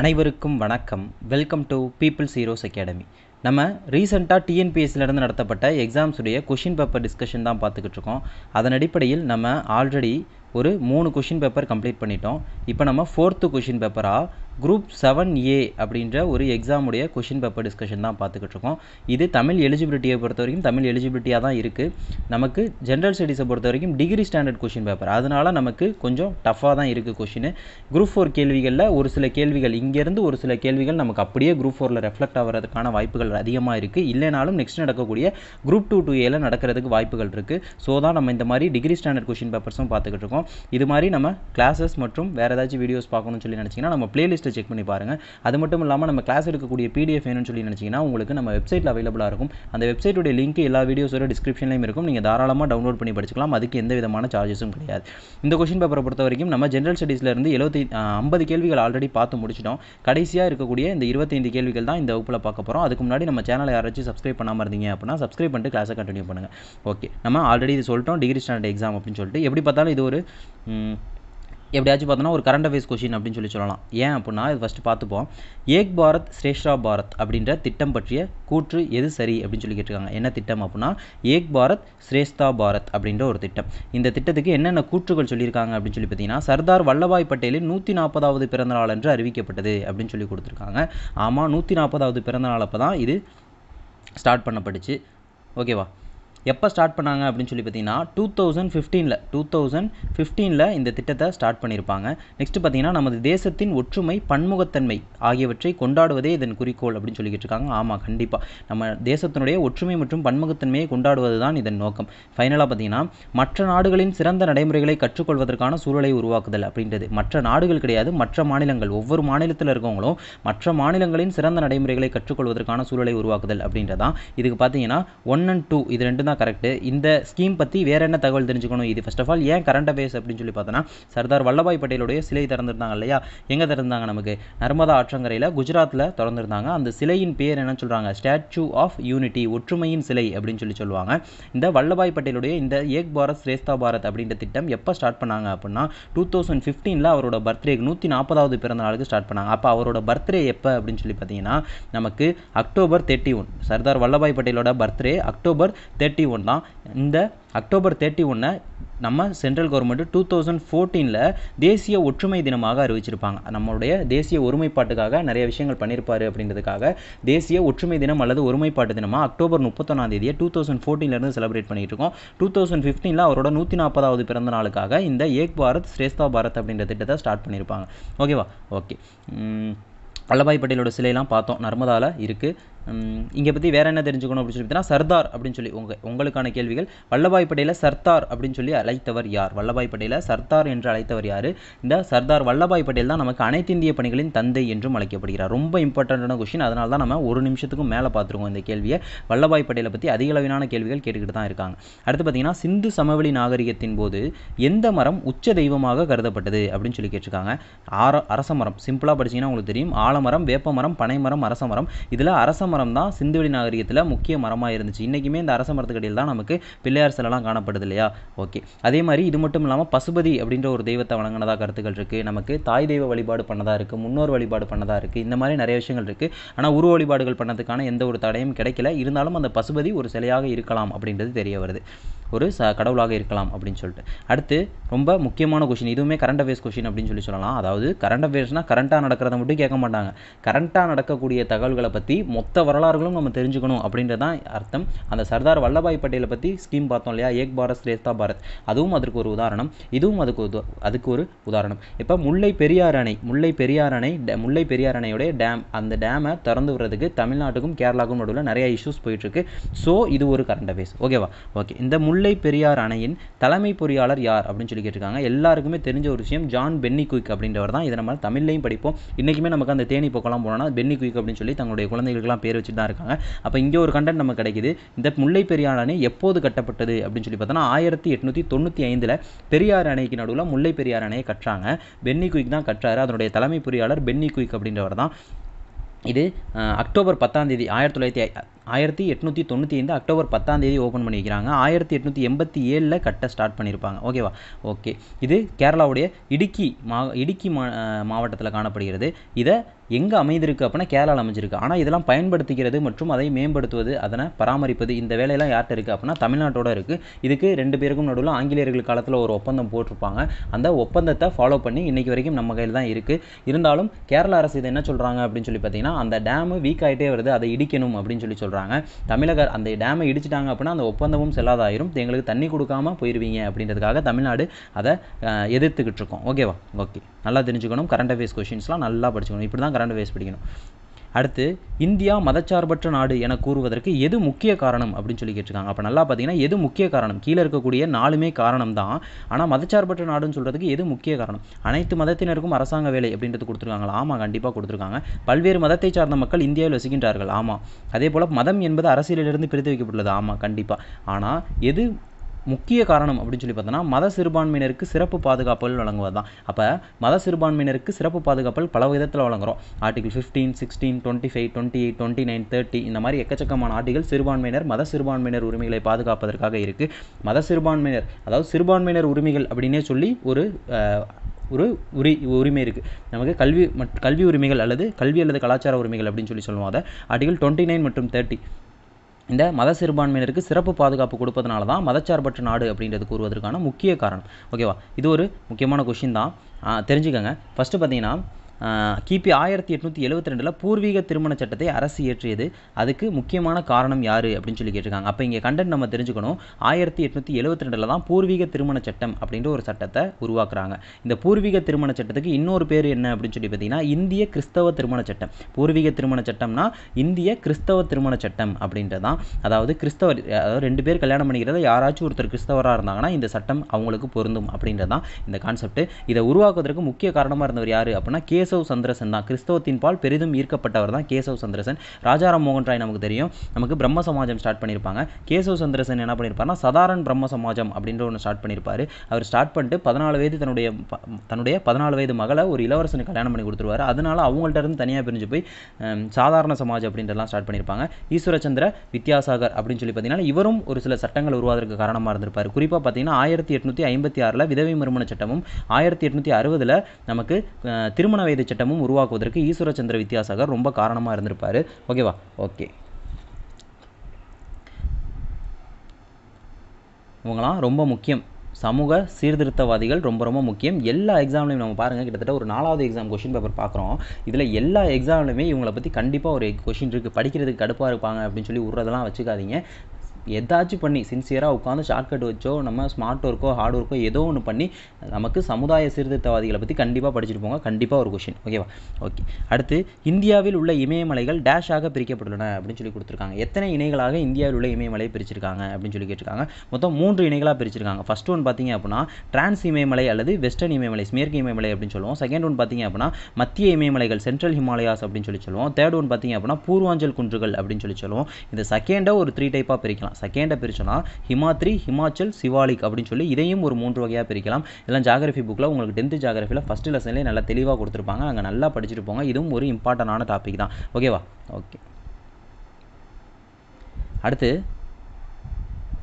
அனைவருக்கும் வணக்கம் welcome to people's heroes academy நம்ம ரீசெண்டாக டிஎன்பிஎஸ்சிலேருந்து நடத்தப்பட்ட எக்ஸாம்ஸுடைய கொஷின் பேப்பர் டிஸ்கஷன் தான் பார்த்துக்கிட்டு இருக்கோம் அதன் அடிப்படையில் நம்ம ஆல்ரெடி ஒரு மூணு கொஷின் பேப்பர் கம்ப்ளீட் பண்ணிட்டோம் இப்போ நம்ம ஃபோர்த்து கொஷின் பேப்பராக குரூப் செவன் ஏ அப்படின்ற ஒரு எக்ஸாமுடைய கொஷின் பேப்பர் டிஸ்கஷன் தான் பார்த்துக்கிட்டு இருக்கோம் இது தமிழ் எலிஜிபிலிட்டியை பொறுத்த வரைக்கும் தமிழ் எலிஜிபிலிட்டியாக தான் இருக்குது நமக்கு ஜென்ரல் ஸ்டடீஸை பொறுத்த வரைக்கும் டிகிரி ஸ்டாண்டர்ட் கொஷின் பேப்பர் அதனால் நமக்கு கொஞ்சம் டஃப்பாக தான் இருக்குது கொஷின் குரூப் ஃபோர் கேள்விகளில் ஒரு சில கேள்விகள் இங்கேருந்து ஒரு சில கேள்விகள் நமக்கு அப்படியே குரூப் ஃபோரில் ரெஃப்ளெக்ட் ஆகிறதுக்கான வாய்ப்புகள் வாய்ப்புகள் அதிகமாக இருக்குது இல்லைனாலும் நெக்ஸ்ட் நடக்கக்கூடிய குரூப் டூ டூ ஏல நடக்கிறதுக்கு வாய்ப்புகள் இருக்குது ஸோ தான் நம்ம இந்த மாதிரி டிகிரி ஸ்டாண்டர்ட் கொஷின் பேப்பர்ஸும் பார்த்துக்கிட்டு இருக்கோம் இது மாதிரி நம்ம கிளாஸஸ் மற்றும் வேறு ஏதாச்சும் வீடியோஸ் பார்க்கணும்னு சொல்லி நினச்சிங்கன்னா நம்ம பிளேலிஸ்ட்டை செக் பண்ணி பாருங்கள் அது மட்டும் இல்லாமல் நம்ம கிளாஸ் எடுக்கக்கூடிய பிடிஎஃப் வேணும்னு சொல்லி நினச்சிங்கன்னா உங்களுக்கு நம்ம வெப்சைட்டில் அவைலபிளாக இருக்கும் அந்த வெப்சைட்டுடைய லிங்க் எல்லா வீடியோஸோட டிஸ்கிரிப்ஷன்லையும் இருக்கும் நீங்கள் தாராளமாக டவுன்லோட் பண்ணி படிச்சிக்கலாம் அதுக்கு எந்த விதமான சார்ஜஸும் கிடையாது இந்த கொஷின் பேப்பரை பொறுத்த வரைக்கும் நம்ம ஜென்ரல் ஸ்டடீஸ்லேருந்து எழுபத்தி ஐம்பது கேள்விகள் ஆல்ரெடி பார்த்து முடிச்சிட்டோம் கடைசியாக இருக்கக்கூடிய இந்த இருபத்தைந்து கேள்விகள் தான் இந்த வகுப்பில் பார்க்க போகிறோம் அதுக்கு முன்னாடி முன்னாடி நம்ம சேனலை யாராச்சும் சப்ஸ்கிரைப் பண்ணாமல் இருந்தீங்க அப்படின்னா சப்ஸ்கிரைப் பண்ணிட்டு கிளாஸை கண்டினியூ பண்ணுங்கள் ஓகே நம்ம ஆல்ரெடி இது சொல்லிட்டோம் டிகிரி ஸ்டாண்டர்ட் எக்ஸாம் அப்படின்னு சொல்லிட்டு எப்படி பார்த்தாலும் இது ஒரு எப்படியாச்சும் பார்த்தோன்னா ஒரு கரண்ட் அஃபேர்ஸ் கொஷின் அப்படின்னு சொல்லி சொல்லலாம் ஏன் அப்படின்னா இது ஃபஸ்ட்டு பார்த்துப்போம் ஏக் பாரத் ஸ்ரேஷ்ரா பாரத் அப்படின்ற திட்டம் பற்றிய கூற்று எது சரி அப்படின்னு சொல்லி கேட்டிருக்காங்க என்ன திட்டம் அப்படின்னா ஏக் பாரத் ஸ்ரேஷ்தா பாரத் அப்படின்ற ஒரு திட்டம் இந்த திட்டத்துக்கு என்னென்ன கூற்றுகள் சொல்லியிருக்காங்க அப்படின்னு சொல்லி பார்த்தீங்கன்னா சர்தார் வல்லபாய் பட்டேலின் நூற்றி நாற்பதாவது பிறந்தநாள் என்று அறிவிக்கப்பட்டது அப்படின்னு சொல்லி கொடுத்துருக்காங்க ஆமாம் நூற்றி நாற்பதாவது பிறந்தநாள் அப்போ தான் இது ஸ்டார்ட் பண்ணப்பட்டுச்சு ஓகேவா எப்போ ஸ்டார்ட் பண்ணாங்க அப்படின்னு சொல்லி பார்த்தீங்கன்னா டூ தௌசண்ட் ஃபிஃப்டீனில் டூ தௌசண்ட் ஃபிஃப்டீனில் இந்த திட்டத்தை ஸ்டார்ட் பண்ணியிருப்பாங்க நெக்ஸ்ட் பார்த்தீங்கன்னா நமது தேசத்தின் ஒற்றுமை பன்முகத்தன்மை ஆகியவற்றை கொண்டாடுவதே இதன் குறிக்கோள் அப்படின்னு சொல்லிக்கிட்டு இருக்காங்க ஆமாம் கண்டிப்பாக நம்ம தேசத்தினுடைய ஒற்றுமை மற்றும் பன்முகத்தன்மையை கொண்டாடுவது தான் இதன் நோக்கம் ஃபைனலாக பார்த்தீங்கன்னா மற்ற நாடுகளின் சிறந்த நடைமுறைகளை கற்றுக்கொள்வதற்கான சூழலை உருவாக்குதல் அப்படின்றது மற்ற நாடுகள் கிடையாது மற்ற மாநிலங்கள் ஒவ்வொரு மாநிலத்தில் இருக்கவங்களும் மற்ற மாநிலங்களின் சிறந்த நடைமுறைகளை கற்றுக்கொள்வதற்கான சூழலை உருவாக்குதல் அப்படின்றதான் இதுக்கு பார்த்தீங்கன்னா ஒன் அண்ட் டூ இது ரெண்டு தான் தான் கரெக்டு இந்த ஸ்கீம் பற்றி வேறு என்ன தகவல் தெரிஞ்சுக்கணும் இது ஃபஸ்ட் ஆஃப் ஆல் ஏன் கரண்ட் அஃபேர்ஸ் அப்படின்னு சொல்லி பார்த்தோன்னா சர்தார் வல்லபாய் பட்டேலுடைய சிலை திறந்துருந்தாங்க இல்லையா எங்கே திறந்தாங்க நமக்கு நர்மதா ஆற்றங்கரையில் குஜராத்தில் திறந்துருந்தாங்க அந்த சிலையின் பேர் என்ன சொல்கிறாங்க ஸ்டாச்சு ஆஃப் யூனிட்டி ஒற்றுமையின் சிலை அப்படின்னு சொல்லி சொல்லுவாங்க இந்த வல்லபாய் பட்டேலுடைய இந்த ஏக் பாரத் ஸ்ரேஸ்தா பாரத் அப்படின்ற திட்டம் எப்போ ஸ்டார்ட் பண்ணாங்க அப்படின்னா டூ தௌசண்ட் ஃபிஃப்டீனில் அவரோட பர்த்டே நூற்றி நாற்பதாவது பிறந்த நாளுக்கு ஸ்டார்ட் பண்ணாங்க அப்போ அவரோட பர்த்டே எப்போ அப்படின்னு சொல்லி பார்த்தீங்கன்னா நமக்கு October thirty one Sardar Vallabhbhai பட்டேலோட birthday October thirty thirty one தான் இந்த அக்டோபர் தேர்ட்டி ஒன்னை நம்ம சென்ட்ரல் கவர்மெண்ட்டு டூ தௌசண்ட் ஃபோர்டீனில் தேசிய ஒற்றுமை தினமாக அறிவிச்சிருப்பாங்க நம்மளுடைய தேசிய ஒருமைப்பாட்டுக்காக நிறைய விஷயங்கள் பண்ணியிருப்பார் அப்படின்றதுக்காக தேசிய ஒற்றுமை தினம் அல்லது ஒருமைப்பாட்டு தினமாக அக்டோபர் முப்பத்தொன்னாம் தேதியை டூ தௌசண்ட் ஃபோர்டீன்லேருந்து செலிப்ரேட் பண்ணிகிட்டு இருக்கோம் டூ தௌசண்ட் ஃபிஃப்டீனில் அவரோட நூற்றி நாற்பதாவது பிறந்த நாளுக்காக இந்த ஏக் பாரத் ஸ்ரேஷ்தா பாரத் அப்படின்ற திட்டத்தை ஸ்டார்ட் பண்ணியிருப்பாங்க ஓகேவா ஓகே வல்லபாய் பட்டேலோட சிலையெல்லாம் பார்த்தோம் நர்மதாவில் இருக்குது இங்கே பற்றி வேறு என்ன தெரிஞ்சுக்கணும் அப்படின்னு சொல்லி பார்த்தீங்கன்னா சர்தார் அப்படின்னு சொல்லி உங்கள் உங்களுக்கான கேள்விகள் வல்லபாய் படையில் சர்தார் அப்படின்னு சொல்லி அழைத்தவர் யார் வல்லபாய் படையில் சர்தார் என்று அழைத்தவர் யார் இந்த சர்தார் வல்லபாய் பட்டேல் தான் நமக்கு அனைத்திந்திய பணிகளின் தந்தை என்றும் அழைக்கப்படுகிறார் ரொம்ப இம்பார்ட்டண்ட்டான கொஷின் அதனால தான் நம்ம ஒரு நிமிஷத்துக்கும் மேலே பார்த்துருக்கோம் இந்த கேள்வியை வல்லபாய் பட்டேலை பற்றி அதிக அளவிலான கேள்விகள் கேட்டுக்கிட்டு தான் இருக்காங்க அடுத்து பார்த்தீங்கன்னா சிந்து சமவெளி நாகரிகத்தின் போது எந்த மரம் உச்ச தெய்வமாக கருதப்பட்டது அப்படின்னு சொல்லி கேட்டிருக்காங்க ஆர அரசமரம் சிம்பிளாக படிச்சிங்கன்னா உங்களுக்கு தெரியும் ஆலமரம் வேப்பமரம் பனைமரம் அரசமரம் இதில் அரசமரம் மரம் தான் சிந்துவெளி நாகரிகத்தில் முக்கிய மரமாக இருந்துச்சு இன்றைக்குமே இந்த அரச மரத்துக்கடியில் தான் நமக்கு பிள்ளையார் சிலைலாம் காணப்படுது இல்லையா ஓகே அதே மாதிரி இது மட்டும் இல்லாமல் பசுபதி அப்படின்ற ஒரு தெய்வத்தை வணங்கினதாக கருத்துக்கள் இருக்குது நமக்கு தாய் தெய்வ வழிபாடு பண்ணதாக இருக்குது முன்னோர் வழிபாடு பண்ணதாக இருக்குது இந்த மாதிரி நிறைய விஷயங்கள் இருக்குது ஆனால் உருவ வழிபாடுகள் பண்ணதுக்கான எந்த ஒரு தடையும் கிடைக்கல இருந்தாலும் அந்த பசுபதி ஒரு சிலையாக இருக்கலாம் அப்படின்றது தெரிய வருது ஒரு ச கடவுளாக இருக்கலாம் அப்படின்னு சொல்லிட்டு அடுத்து ரொம்ப முக்கியமான கொஷின் இதுவுமே கரண்ட் அஃபேர்ஸ் கொஷின் அப்படின்னு சொல்லி சொல்லலாம் அதாவது கரண்ட் அஃபேர்ஸ்னால் கரண்ட்டாக நடக்கிறத மட்டும் கேட்க மாட்டாங்க கரண்ட்டாக நடக்கக்கூடிய தகவல்களை பற்றி மொத்த வரலாறுகளும் நம்ம தெரிஞ்சுக்கணும் அப்படின்றது தான் அர்த்தம் அந்த சர்தார் வல்லபாய் பட்டேலை பற்றி ஸ்கீம் பார்த்தோம் இல்லையா ஏக் பாரத் ஸ்ரேஷ்டா பாரத் அதுவும் அதுக்கு ஒரு உதாரணம் இதுவும் அதுக்கு அதுக்கு ஒரு உதாரணம் இப்போ முல்லை பெரியார் அணை முல்லை பெரியார் அணை முல்லை பெரியார் அணையுடைய டேம் அந்த டேமை திறந்து விடுறதுக்கு தமிழ்நாட்டுக்கும் கேரளாவுக்கும் நடுவில் நிறைய இஷ்யூஸ் போயிட்டுருக்கு ஸோ இது ஒரு கரண்ட் அஃபேர்ஸ் ஓகேவா ஓகே இந்த முல்லை பெரியார் அணையின் தலைமை பொறியாளர் யார் அப்படின்னு சொல்லி கேட்டிருக்காங்க எல்லாருக்குமே தெரிஞ்ச ஒரு விஷயம் ஜான் பென்னி குயிக் அப்படின்றவர் தான் இதை நம்ம தமிழ்லையும் படிப்போம் இன்றைக்குமே நமக்கு அந்த தேனி பக்கம்லாம் போனோம்னா பென்னி குயிக் அப்படின்னு சொல்லி தங்களுடைய குழந்தைகளுக்குலாம் பேர் பேர் வச்சுட்டு தான் இருக்காங்க அப்போ இங்கே ஒரு கண்டன் நமக்கு கிடைக்குது இந்த முல்லை பெரியார் அணை எப்போது கட்டப்பட்டது அப்படின்னு சொல்லி பார்த்தோன்னா ஆயிரத்தி எட்நூற்றி தொண்ணூற்றி ஐந்தில் பெரியார் அணைக்கு நடுவில் முல்லை பெரியார் அணையை கட்டுறாங்க பென்னி குயிக் தான் கட்டுறாரு அதனுடைய தலைமை பொறியாளர் பென்னி குயிக் அப்படின்றவர் தான் இது அக்டோபர் பத்தாம் தேதி ஆயிரத்தி தொள்ளாயிரத்தி ஆயிரத்தி எட்நூற்றி தொண்ணூற்றி ஐந்து அக்டோபர் பத்தாம் தேதி ஓப்பன் பண்ணியிருக்காங்க ஆயிரத்தி எட்நூற்றி எண்பத்தி ஏழில் கட்ட ஸ்டார்ட் பண்ணியிருப்பாங்க ஓகேவா ஓகே இது கேரளாவுடைய இடுக்கி மா இடுக்கி மா மாவட்டத்தில் காணப்படுகிறது இதை எங்கே அமைந்திருக்கு அப்படின்னா கேரளாவில் அமைஞ்சிருக்கு ஆனால் இதெல்லாம் பயன்படுத்திக்கிறது மற்றும் அதை மேம்படுத்துவது அதனை பராமரிப்பது இந்த வேலையெல்லாம் யார்கிட்ட இருக்குது அப்படின்னா தமிழ்நாட்டோட இருக்குது இதுக்கு ரெண்டு பேருக்கும் நடுவில் ஆங்கிலேயர்கள் காலத்தில் ஒரு ஒப்பந்தம் போட்டிருப்பாங்க அந்த ஒப்பந்தத்தை ஃபாலோ பண்ணி இன்றைக்கி வரைக்கும் நம்ம கையில் தான் இருக்குது இருந்தாலும் கேரள அரசு இதை என்ன சொல்கிறாங்க அப்படின்னு சொல்லி பார்த்தீங்கன்னா அந்த டேமு வீக் ஆகிட்டே வருது அதை இடிக்கணும் அப்படின்னு சொல்லி சொல்கிறாங்க சொல்கிறாங்க தமிழக அந்த டேமை இடிச்சிட்டாங்க அப்படின்னா அந்த ஒப்பந்தமும் செல்லாதாயிரும் எங்களுக்கு தண்ணி கொடுக்காம போயிடுவீங்க அப்படின்றதுக்காக தமிழ்நாடு அதை எதிர்த்துக்கிட்டு இருக்கோம் ஓகேவா ஓகே நல்லா தெரிஞ்சுக்கணும் கரண்ட் அஃபேர்ஸ் கொஷின்ஸ்லாம் நல்லா படிச்சுக்கணும் இப்படி தான் கரண்ட் அஃபேர்ஸ் படிக்கணும் அடுத்து இந்தியா மதச்சார்பற்ற நாடு என கூறுவதற்கு எது முக்கிய காரணம் அப்படின்னு சொல்லி கேட்டிருக்காங்க அப்போ நல்லா பார்த்தீங்கன்னா எது முக்கிய காரணம் கீழே இருக்கக்கூடிய நாலுமே காரணம் தான் ஆனால் மதச்சார்பற்ற நாடுன்னு சொல்கிறதுக்கு எது முக்கிய காரணம் அனைத்து மதத்தினருக்கும் அரசாங்க வேலை அப்படின்றது கொடுத்துருக்காங்களா ஆமாம் கண்டிப்பாக கொடுத்துருக்காங்க பல்வேறு மதத்தை சார்ந்த மக்கள் இந்தியாவில் வசிக்கின்றார்கள் ஆமாம் அதே போல் மதம் என்பது அரசியலிலிருந்து பிரித்து வைக்கப்பட்டுள்ளது ஆமாம் கண்டிப்பாக ஆனால் எது முக்கிய காரணம் அப்படின்னு சொல்லி பார்த்தோன்னா மத சிறுபான்மையினருக்கு சிறப்பு பாதுகாப்புகள் வழங்குவது தான் அப்போ மத சிறுபான்மையினருக்கு சிறப்பு பாதுகாப்புகள் பல விதத்தில் வழங்குகிறோம் article fifteen sixteen twenty five twenty eight twenty nine thirty இந்த மாதிரி எக்கச்சக்கமான ஆர்டிகல் சிறுபான்மையினர் மத சிறுபான்மையினர் உரிமைகளை பாதுகாப்பதற்காக இருக்குது மத சிறுபான்மையினர் அதாவது சிறுபான்மையினர் உரிமைகள் அப்படின்னே சொல்லி ஒரு ஒரு உரி உரிமை இருக்குது நமக்கு கல்வி கல்வி உரிமைகள் அல்லது கல்வி அல்லது கலாச்சார உரிமைகள் அப்படின்னு சொல்லி சொல்லுவோம் அதை ஆர்டிகல் டுவெண்ட்டி நைன் மற்றும் தேர்ட்டி இந்த மத சிறுபான்மையினருக்கு சிறப்பு பாதுகாப்பு கொடுப்பதனால தான் மதச்சார்பற்ற நாடு அப்படின்றது கூறுவதற்கான முக்கிய காரணம் ஓகேவா இது ஒரு முக்கியமான கொஷின் தான் தெரிஞ்சுக்கோங்க ஃபஸ்ட்டு பார்த்தீங்கன்னா கிபி ஆயிரத்தி எட்நூற்றி எழுபத்தி ரெண்டில் பூர்வீக திருமண சட்டத்தை அரசு ஏற்றியது அதுக்கு முக்கியமான காரணம் யார் அப்படின்னு சொல்லி கேட்டிருக்காங்க அப்போ இங்கே கண்டென்ட் நம்ம தெரிஞ்சுக்கணும் ஆயிரத்தி எட்நூற்றி எழுபத்தி ரெண்டில் தான் பூர்வீக திருமண சட்டம் அப்படின்ற ஒரு சட்டத்தை உருவாக்குறாங்க இந்த பூர்வீக திருமண சட்டத்துக்கு இன்னொரு பேர் என்ன அப்படின்னு சொல்லி பார்த்தீங்கன்னா இந்திய கிறிஸ்தவ திருமண சட்டம் பூர்வீக திருமண சட்டம்னா இந்திய கிறிஸ்தவ திருமண சட்டம் அப்படின்றதான் அதாவது கிறிஸ்தவ அதாவது ரெண்டு பேர் கல்யாணம் பண்ணிக்கிறத யாராச்சும் ஒருத்தர் கிறிஸ்தவராக இருந்தாங்கன்னா இந்த சட்டம் அவங்களுக்கு பொருந்தும் அப்படின்றதான் இந்த கான்செப்ட் இதை உருவாக்குவதற்கு முக்கிய காரணமாக இருந்தவர் யார் அப்படின்னா கே கேசவ் சந்திரசன் தான் கிறிஸ்தவத்தின் பால் பெரிதும் ஈர்க்கப்பட்டவர் தான் கேசவ் சந்திரசன் ராஜாராம் மோகன் ராய் நமக்கு தெரியும் நமக்கு பிரம்ம சமாஜம் ஸ்டார்ட் பண்ணியிருப்பாங்க கேசவ் சந்திரசன் என்ன பண்ணியிருப்பார்னா சாதாரண பிரம்ம சமாஜம் அப்படின்ற ஒன்று ஸ்டார்ட் பண்ணியிருப்பார் அவர் ஸ்டார்ட் பண்ணிட்டு பதினாலு வயது தன்னுடைய தன்னுடைய பதினாலு வயது மகளை ஒரு இளவரசனுக்கு கல்யாணம் பண்ணி கொடுத்துருவாரு அதனால அவங்கள்ட்ட இருந்து தனியாக பிரிஞ்சு போய் சாதாரண சமாஜ் அப்படின்றலாம் ஸ்டார்ட் பண்ணியிருப்பாங்க ஈஸ்வரச்சந்திர வித்யாசாகர் அப்படின்னு சொல்லி பார்த்தீங்கன்னா இவரும் ஒரு சில சட்டங்கள் உருவாதற்கு காரணமாக இருந்திருப்பார் குறிப்பாக பார்த்தீங்கன்னா ஆயிரத்தி எட்நூற்றி ஐம்பத்தி ஆறில் விதவை மறுமண சட்டமும் ஆயிரத்தி எட்நூற்றி அறுபதில் நமக்கு திருமண கைது சட்டமும் உருவாக்குவதற்கு சந்திர வித்யாசாகர் ரொம்ப காரணமாக இருந்திருப்பார் ஓகேவா ஓகே இவங்களாம் ரொம்ப முக்கியம் சமூக சீர்திருத்தவாதிகள் ரொம்ப ரொம்ப முக்கியம் எல்லா எக்ஸாம்லையும் நம்ம பாருங்கள் கிட்டத்தட்ட ஒரு நாலாவது எக்ஸாம் கொஷின் பேப்பர் பார்க்குறோம் இதில் எல்லா எக்ஸாம்லையுமே இவங்களை பற்றி கண்டிப்பாக ஒரு கொஷின் இருக்குது படிக்கிறதுக்கு கடுப்பாக இருப்பாங்க அப்படின்னு சொல்லி விட்றதெல்லாம் வச்சுக்காதீங்க எதாச்சும் பண்ணி சின்சியராக உட்காந்து ஷார்ட்கட் வச்சோ நம்ம ஸ்மார்ட் ஒர்க்கோ ஹார்ட் ஒர்க்கோ ஏதோ ஒன்று பண்ணி நமக்கு சமுதாய சீர்திருத்தவாதிகளை பற்றி கண்டிப்பாக படிச்சுட்டு போங்க கண்டிப்பாக ஒரு கொஷின் ஓகேவா ஓகே அடுத்து இந்தியாவில் உள்ள இமயமலைகள் டேஷாக பிரிக்கப்பட்டுள்ளன அப்படின்னு சொல்லி கொடுத்துருக்காங்க எத்தனை இணைகளாக இந்தியாவில் உள்ள இமயமலை பிரிச்சிருக்காங்க அப்படின்னு சொல்லி கேட்டிருக்காங்க மொத்தம் மூன்று இணைகளாக பிரிச்சிருக்காங்க ஃபஸ்ட் ஒன் பார்த்தீங்க அப்படின்னா டிரான்ஸ் இமயமலை அல்லது வெஸ்டர்ன் இமயமலை மேற்கு இமயமலை அப்படின்னு சொல்லுவோம் செகண்ட் ஒன் பார்த்தீங்க அப்படின்னா மத்திய இமயமலைகள் சென்ட்ரல் ஹிமாலயாஸ் அப்படின்னு சொல்லி சொல்லுவோம் தேர்ட் ஒன் பார்த்தீங்க அப்படின்னா பூர்வாஞ்சல் குன்றுகள் அப்படின்னு சொல்லி சொல்லுவோம் இந்த செகண்டாக ஒரு த்ரீ டைப்பாக பிரிக்கலாம் செகண்டை பிரிச்சோன்னா ஹிமாத்ரி ஹிமாச்சல் சிவாலிக் அப்படின்னு சொல்லி இதையும் ஒரு மூன்று வகையாக பிரிக்கலாம் இதெல்லாம் ஜாகிரபி புக்கில் உங்களுக்கு டென்த்து ஜாகிரபியில் ஃபஸ்ட்டு லெசன்லேயே நல்லா தெளிவாக கொடுத்துருப்பாங்க அங்கே நல்லா படிச்சுட்டு போங்க இதுவும் ஒரு இம்பார்ட்டண்டான டாபிக் தான் ஓகேவா ஓகே அடுத்து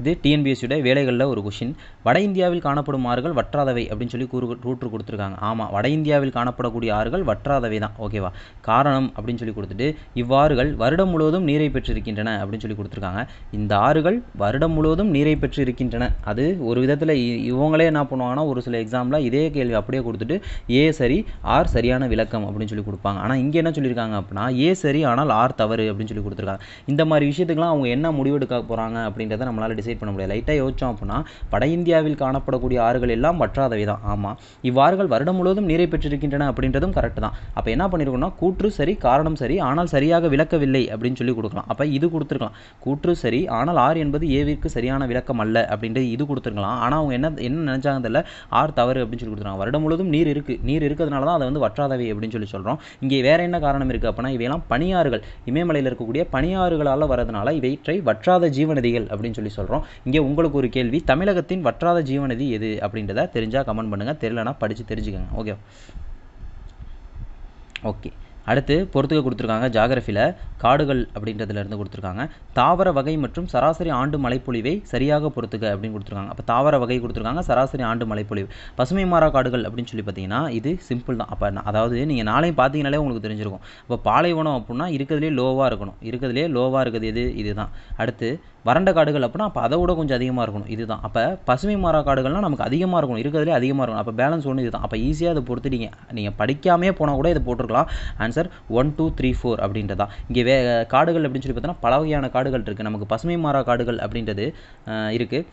இது டிஎன்பிஎஸ்சியோட வேலைகளில் ஒரு கொஷின் வட இந்தியாவில் காணப்படும் ஆறுகள் வற்றாதவை அப்படின்னு சொல்லி கூறு ரூட்ரு கொடுத்துருக்காங்க ஆமாம் வட இந்தியாவில் காணப்படக்கூடிய ஆறுகள் வற்றாதவை தான் ஓகேவா காரணம் அப்படின்னு சொல்லி கொடுத்துட்டு இவ்வாறுகள் வருடம் முழுவதும் நீரை பெற்றிருக்கின்றன அப்படின்னு சொல்லி கொடுத்துருக்காங்க இந்த ஆறுகள் வருடம் முழுவதும் நீரை பெற்று இருக்கின்றன அது ஒரு விதத்தில் இவங்களே என்ன பண்ணுவாங்கன்னா ஒரு சில எக்ஸாம்பிள் இதே கேள்வி அப்படியே கொடுத்துட்டு ஏ சரி ஆர் சரியான விளக்கம் அப்படின்னு சொல்லி கொடுப்பாங்க ஆனால் இங்கே என்ன சொல்லியிருக்காங்க அப்படின்னா ஏ சரி ஆனால் ஆர் தவறு அப்படின்னு சொல்லி கொடுத்துருக்காங்க இந்த மாதிரி விஷயத்துக்குலாம் அவங்க என்ன முடிவெடுக்க போகிறாங்க அப்படின்றத நம்மளால் டிசைட் பண்ண முடியாது லைட்டாக யோசிச்சோம் அப்படின்னா வட இந்தியாவில் காணப்படக்கூடிய ஆறுகள் எல்லாம் வற்றாதவை தான் ஆமாம் இவ்வாறுகள் வருடம் முழுவதும் நீரை பெற்றிருக்கின்றன அப்படின்றதும் கரெக்ட் தான் அப்போ என்ன பண்ணியிருக்கோம்னா கூற்று சரி காரணம் சரி ஆனால் சரியாக விளக்கவில்லை அப்படின்னு சொல்லி கொடுக்கலாம் அப்போ இது கொடுத்துருக்கலாம் கூற்று சரி ஆனால் ஆறு என்பது ஏவிற்கு சரியான விளக்கம் அல்ல அப்படின்றது இது கொடுத்துருக்கலாம் ஆனால் அவங்க என்ன என்ன நினச்சாங்க தெரியல ஆறு தவறு அப்படின்னு சொல்லி கொடுத்துருக்காங்க வருடம் முழுவதும் நீர் இருக்குது நீர் இருக்கிறதுனால தான் அதை வந்து வற்றாதவை அப்படின்னு சொல்லி சொல்கிறோம் இங்கே வேறு என்ன காரணம் இருக்குது அப்படின்னா இவையெல்லாம் பனியாறுகள் இமயமலையில் இருக்கக்கூடிய பனியாறுகளால் வரதுனால இவற்றை வற்றாத ஜீவநதிகள் அப்படின்னு சொல்லி சொல்கிறோம் சொல்கிறோம் இங்கே உங்களுக்கு ஒரு கேள்வி தமிழகத்தின் வற்றாத ஜீவநதி எது அப்படின்றத தெரிஞ்சால் கமெண்ட் பண்ணுங்கள் தெரியலனா படித்து தெரிஞ்சுக்கோங்க ஓகே ஓகே அடுத்து பொறுத்துக்க கொடுத்துருக்காங்க ஜாகிரஃபியில் காடுகள் அப்படின்றதுலேருந்து கொடுத்துருக்காங்க தாவர வகை மற்றும் சராசரி ஆண்டு மலைப்பொழிவை சரியாக பொறுத்துக்க அப்படின்னு கொடுத்துருக்காங்க அப்போ தாவர வகை கொடுத்துருக்காங்க சராசரி ஆண்டு மலைப்பொழிவு பசுமை மாறா காடுகள் அப்படின்னு சொல்லி பார்த்தீங்கன்னா இது சிம்பிள் தான் அப்போ அதாவது நீங்கள் நாளையும் பார்த்தீங்கனாலே உங்களுக்கு தெரிஞ்சிருக்கும் இப்போ பாலைவனம் அப்படின்னா இருக்கிறதுலே லோவாக இருக்கணும் இருக்கிறதுலே லோவாக இருக்கிறது எது இதுதான் அடுத்து வறண்ட காடுகள் அப்படின்னா அப்போ அதை விட கொஞ்சம் அதிகமாக இருக்கணும் இதுதான் அப்போ பசுமை மாறா காடுகள்லாம் நமக்கு அதிகமாக இருக்கணும் இருக்கிறதுலே அதிகமாக இருக்கணும் அப்போ பேலன்ஸ் ஒன்று இதுதான் அப்போ ஈஸியாக அதை பொறுத்து நீங்கள் நீங்கள் படிக்காமே போனால் கூட இதை போட்டிருக்கலாம் answer one two three four அப்படின்றதா இங்கே வே காடுகள் அப்படின்னு சொல்லி பார்த்தோன்னா பல வகையான காடுகள் இருக்குது நமக்கு பசுமை மாறா காடுகள் அப்படின்றது இருக்குது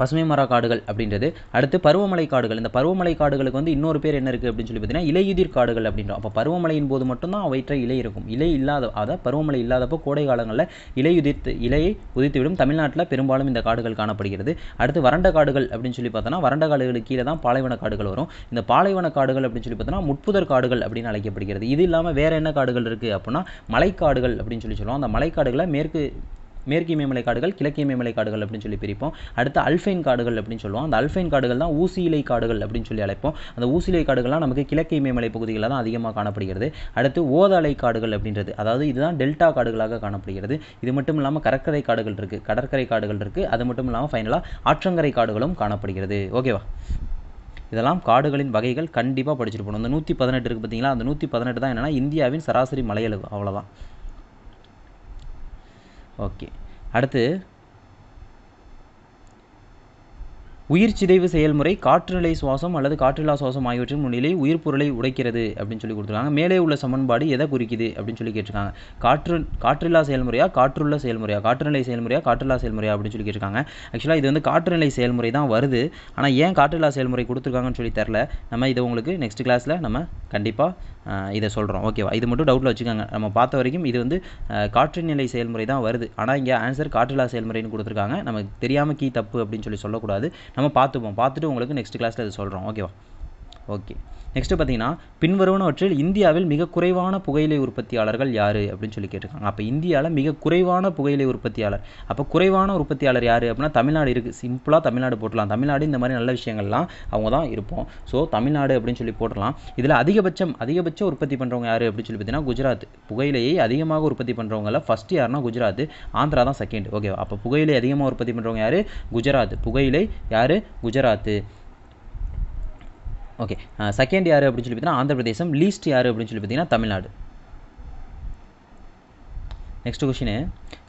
பசுமை மர காடுகள் அப்படின்றது அடுத்து பருவமழை காடுகள் இந்த பருவமழை காடுகளுக்கு வந்து இன்னொரு பேர் என்ன இருக்குது அப்படின்னு சொல்லி பார்த்தீங்கன்னா இலையுதிர் காடுகள் அப்படின்றோம் அப்போ பருவமழையின் போது மட்டும்தான் அவற்றை இலை இருக்கும் இலை இல்லாத அதாவது பருவமழை இல்லாதப்போ கோடை காலங்களில் இலை உதிர்த்து இலையை உதித்துவிடும் தமிழ்நாட்டில் பெரும்பாலும் இந்த காடுகள் காணப்படுகிறது அடுத்து வறண்ட காடுகள் அப்படின்னு சொல்லி பார்த்தோன்னா வறண்ட காடுகளுக்கு கீழே தான் பாலைவன காடுகள் வரும் இந்த பாலைவன காடுகள் அப்படின்னு சொல்லி பார்த்தோன்னா முட்புதர் காடுகள் அப்படின்னு அழைக்கப்படுகிறது இது இல்லாமல் வேறு என்ன காடுகள் இருக்குது அப்படின்னா மலைக்காடுகள் அப்படின்னு சொல்லி சொல்லுவோம் அந்த மலைக்காடுகளை மேற்கு மேற்கு மேமலை காடுகள் கிழக்கு இமயமலை காடுகள் அப்படின்னு சொல்லி பிரிப்போம் அடுத்து அல்ஃபைன் காடுகள் அப்படின்னு சொல்லுவோம் அந்த அல்ஃபைன் காடுகள் தான் ஊசி இலை காடுகள் அப்படின்னு சொல்லி அழைப்போம் அந்த ஊசி இலை காடுகள்லாம் நமக்கு கிழக்கு இமயமலை பகுதிகளில் தான் அதிகமாக காணப்படுகிறது அடுத்து ஓதலை காடுகள் அப்படின்றது அதாவது இதுதான் டெல்டா காடுகளாக காணப்படுகிறது இது மட்டும் இல்லாமல் கடற்கரை காடுகள் இருக்குது கடற்கரை காடுகள் இருக்குது அது மட்டும் இல்லாமல் ஃபைனலாக ஆற்றங்கரை காடுகளும் காணப்படுகிறது ஓகேவா இதெல்லாம் காடுகளின் வகைகள் கண்டிப்பாக படிச்சுட்டு போகணும் இந்த நூற்றி பதினெட்டு இருக்குது பார்த்தீங்களா அந்த நூற்றி பதினெட்டு தான் என்னென்னா இந்தியாவின் சராசரி மலையளவு அவ்வளோதான் ஓகே அடுத்து உயிர் சிதைவு செயல்முறை காற்றுநிலை சுவாசம் அல்லது காற்றில்லா சுவாசம் ஆகியவற்றின் முன்னிலை உயிர் பொருளை உடைக்கிறது அப்படின்னு சொல்லி கொடுத்துருக்காங்க மேலே உள்ள சமன்பாடு எதை குறிக்குது அப்படின்னு சொல்லி கேட்டிருக்காங்க காற்று காற்றில்லா செயல்முறையா காற்றுள்ள செயல்முறையா காற்றுநிலை செயல்முறையா காற்றில்லா செயல்முறையா அப்படின்னு சொல்லி கேட்டிருக்காங்க ஆக்சுவலாக இது வந்து காற்றுநிலை செயல்முறை தான் வருது ஆனால் ஏன் காற்றில்லா செயல்முறை கொடுத்துருக்காங்கன்னு சொல்லி தெரில நம்ம இதை உங்களுக்கு நெக்ஸ்ட் கிளாஸில் நம்ம கண்டிப்பாக இதை சொல்கிறோம் ஓகேவா இது மட்டும் டவுட்டில் வச்சுக்கோங்க நம்ம பார்த்த வரைக்கும் இது வந்து காற்றுநிலை செயல்முறை தான் வருது ஆனால் இங்கே ஆன்சர் காற்றில்லா செயல்முறைன்னு கொடுத்துருக்காங்க நமக்கு தெரியாமல் கீ தப்பு அப்படின்னு சொல்லி சொல்லக்கூடாது நம்ம பார்த்துப்போம் பார்த்துட்டு உங்களுக்கு நெக்ஸ்ட் கிளாஸில் இது சொல்கிறோம் ஓகேவா ஓகே நெக்ஸ்ட்டு பார்த்தீங்கன்னா பின்வருவனவற்றில் இந்தியாவில் மிக குறைவான புகையிலை உற்பத்தியாளர்கள் யார் அப்படின்னு சொல்லி கேட்டிருக்காங்க அப்போ இந்தியாவில் மிக குறைவான புகையிலை உற்பத்தியாளர் அப்போ குறைவான உற்பத்தியாளர் யார் அப்படின்னா தமிழ்நாடு இருக்குது சிம்பிளாக தமிழ்நாடு போட்டலாம் தமிழ்நாடு இந்த மாதிரி நல்ல விஷயங்கள்லாம் அவங்க தான் இருப்போம் ஸோ தமிழ்நாடு அப்படின்னு சொல்லி போடலாம் இதில் அதிகபட்சம் அதிகபட்சம் உற்பத்தி பண்ணுறவங்க யார் அப்படின்னு சொல்லி பார்த்தீங்கன்னா குஜராத் புகையிலையை அதிகமாக உற்பத்தி பண்ணுறவங்கள ஃபஸ்ட்டு யாருன்னா குஜராத் ஆந்திரா தான் செகண்ட் ஓகேவா அப்போ புகையிலை அதிகமாக உற்பத்தி பண்ணுறவங்க யார் குஜராத் புகையிலை யார் குஜராத்து ஓகே செகண்ட் யார் அப்படின்னு சொல்லி பார்த்தீங்கன்னா ஆந்திர பிரதேசம் லீஸ்ட் யார் அப்படின்னு சொல்லி பார்த்தீங்கன்னா Tamil Nadu next question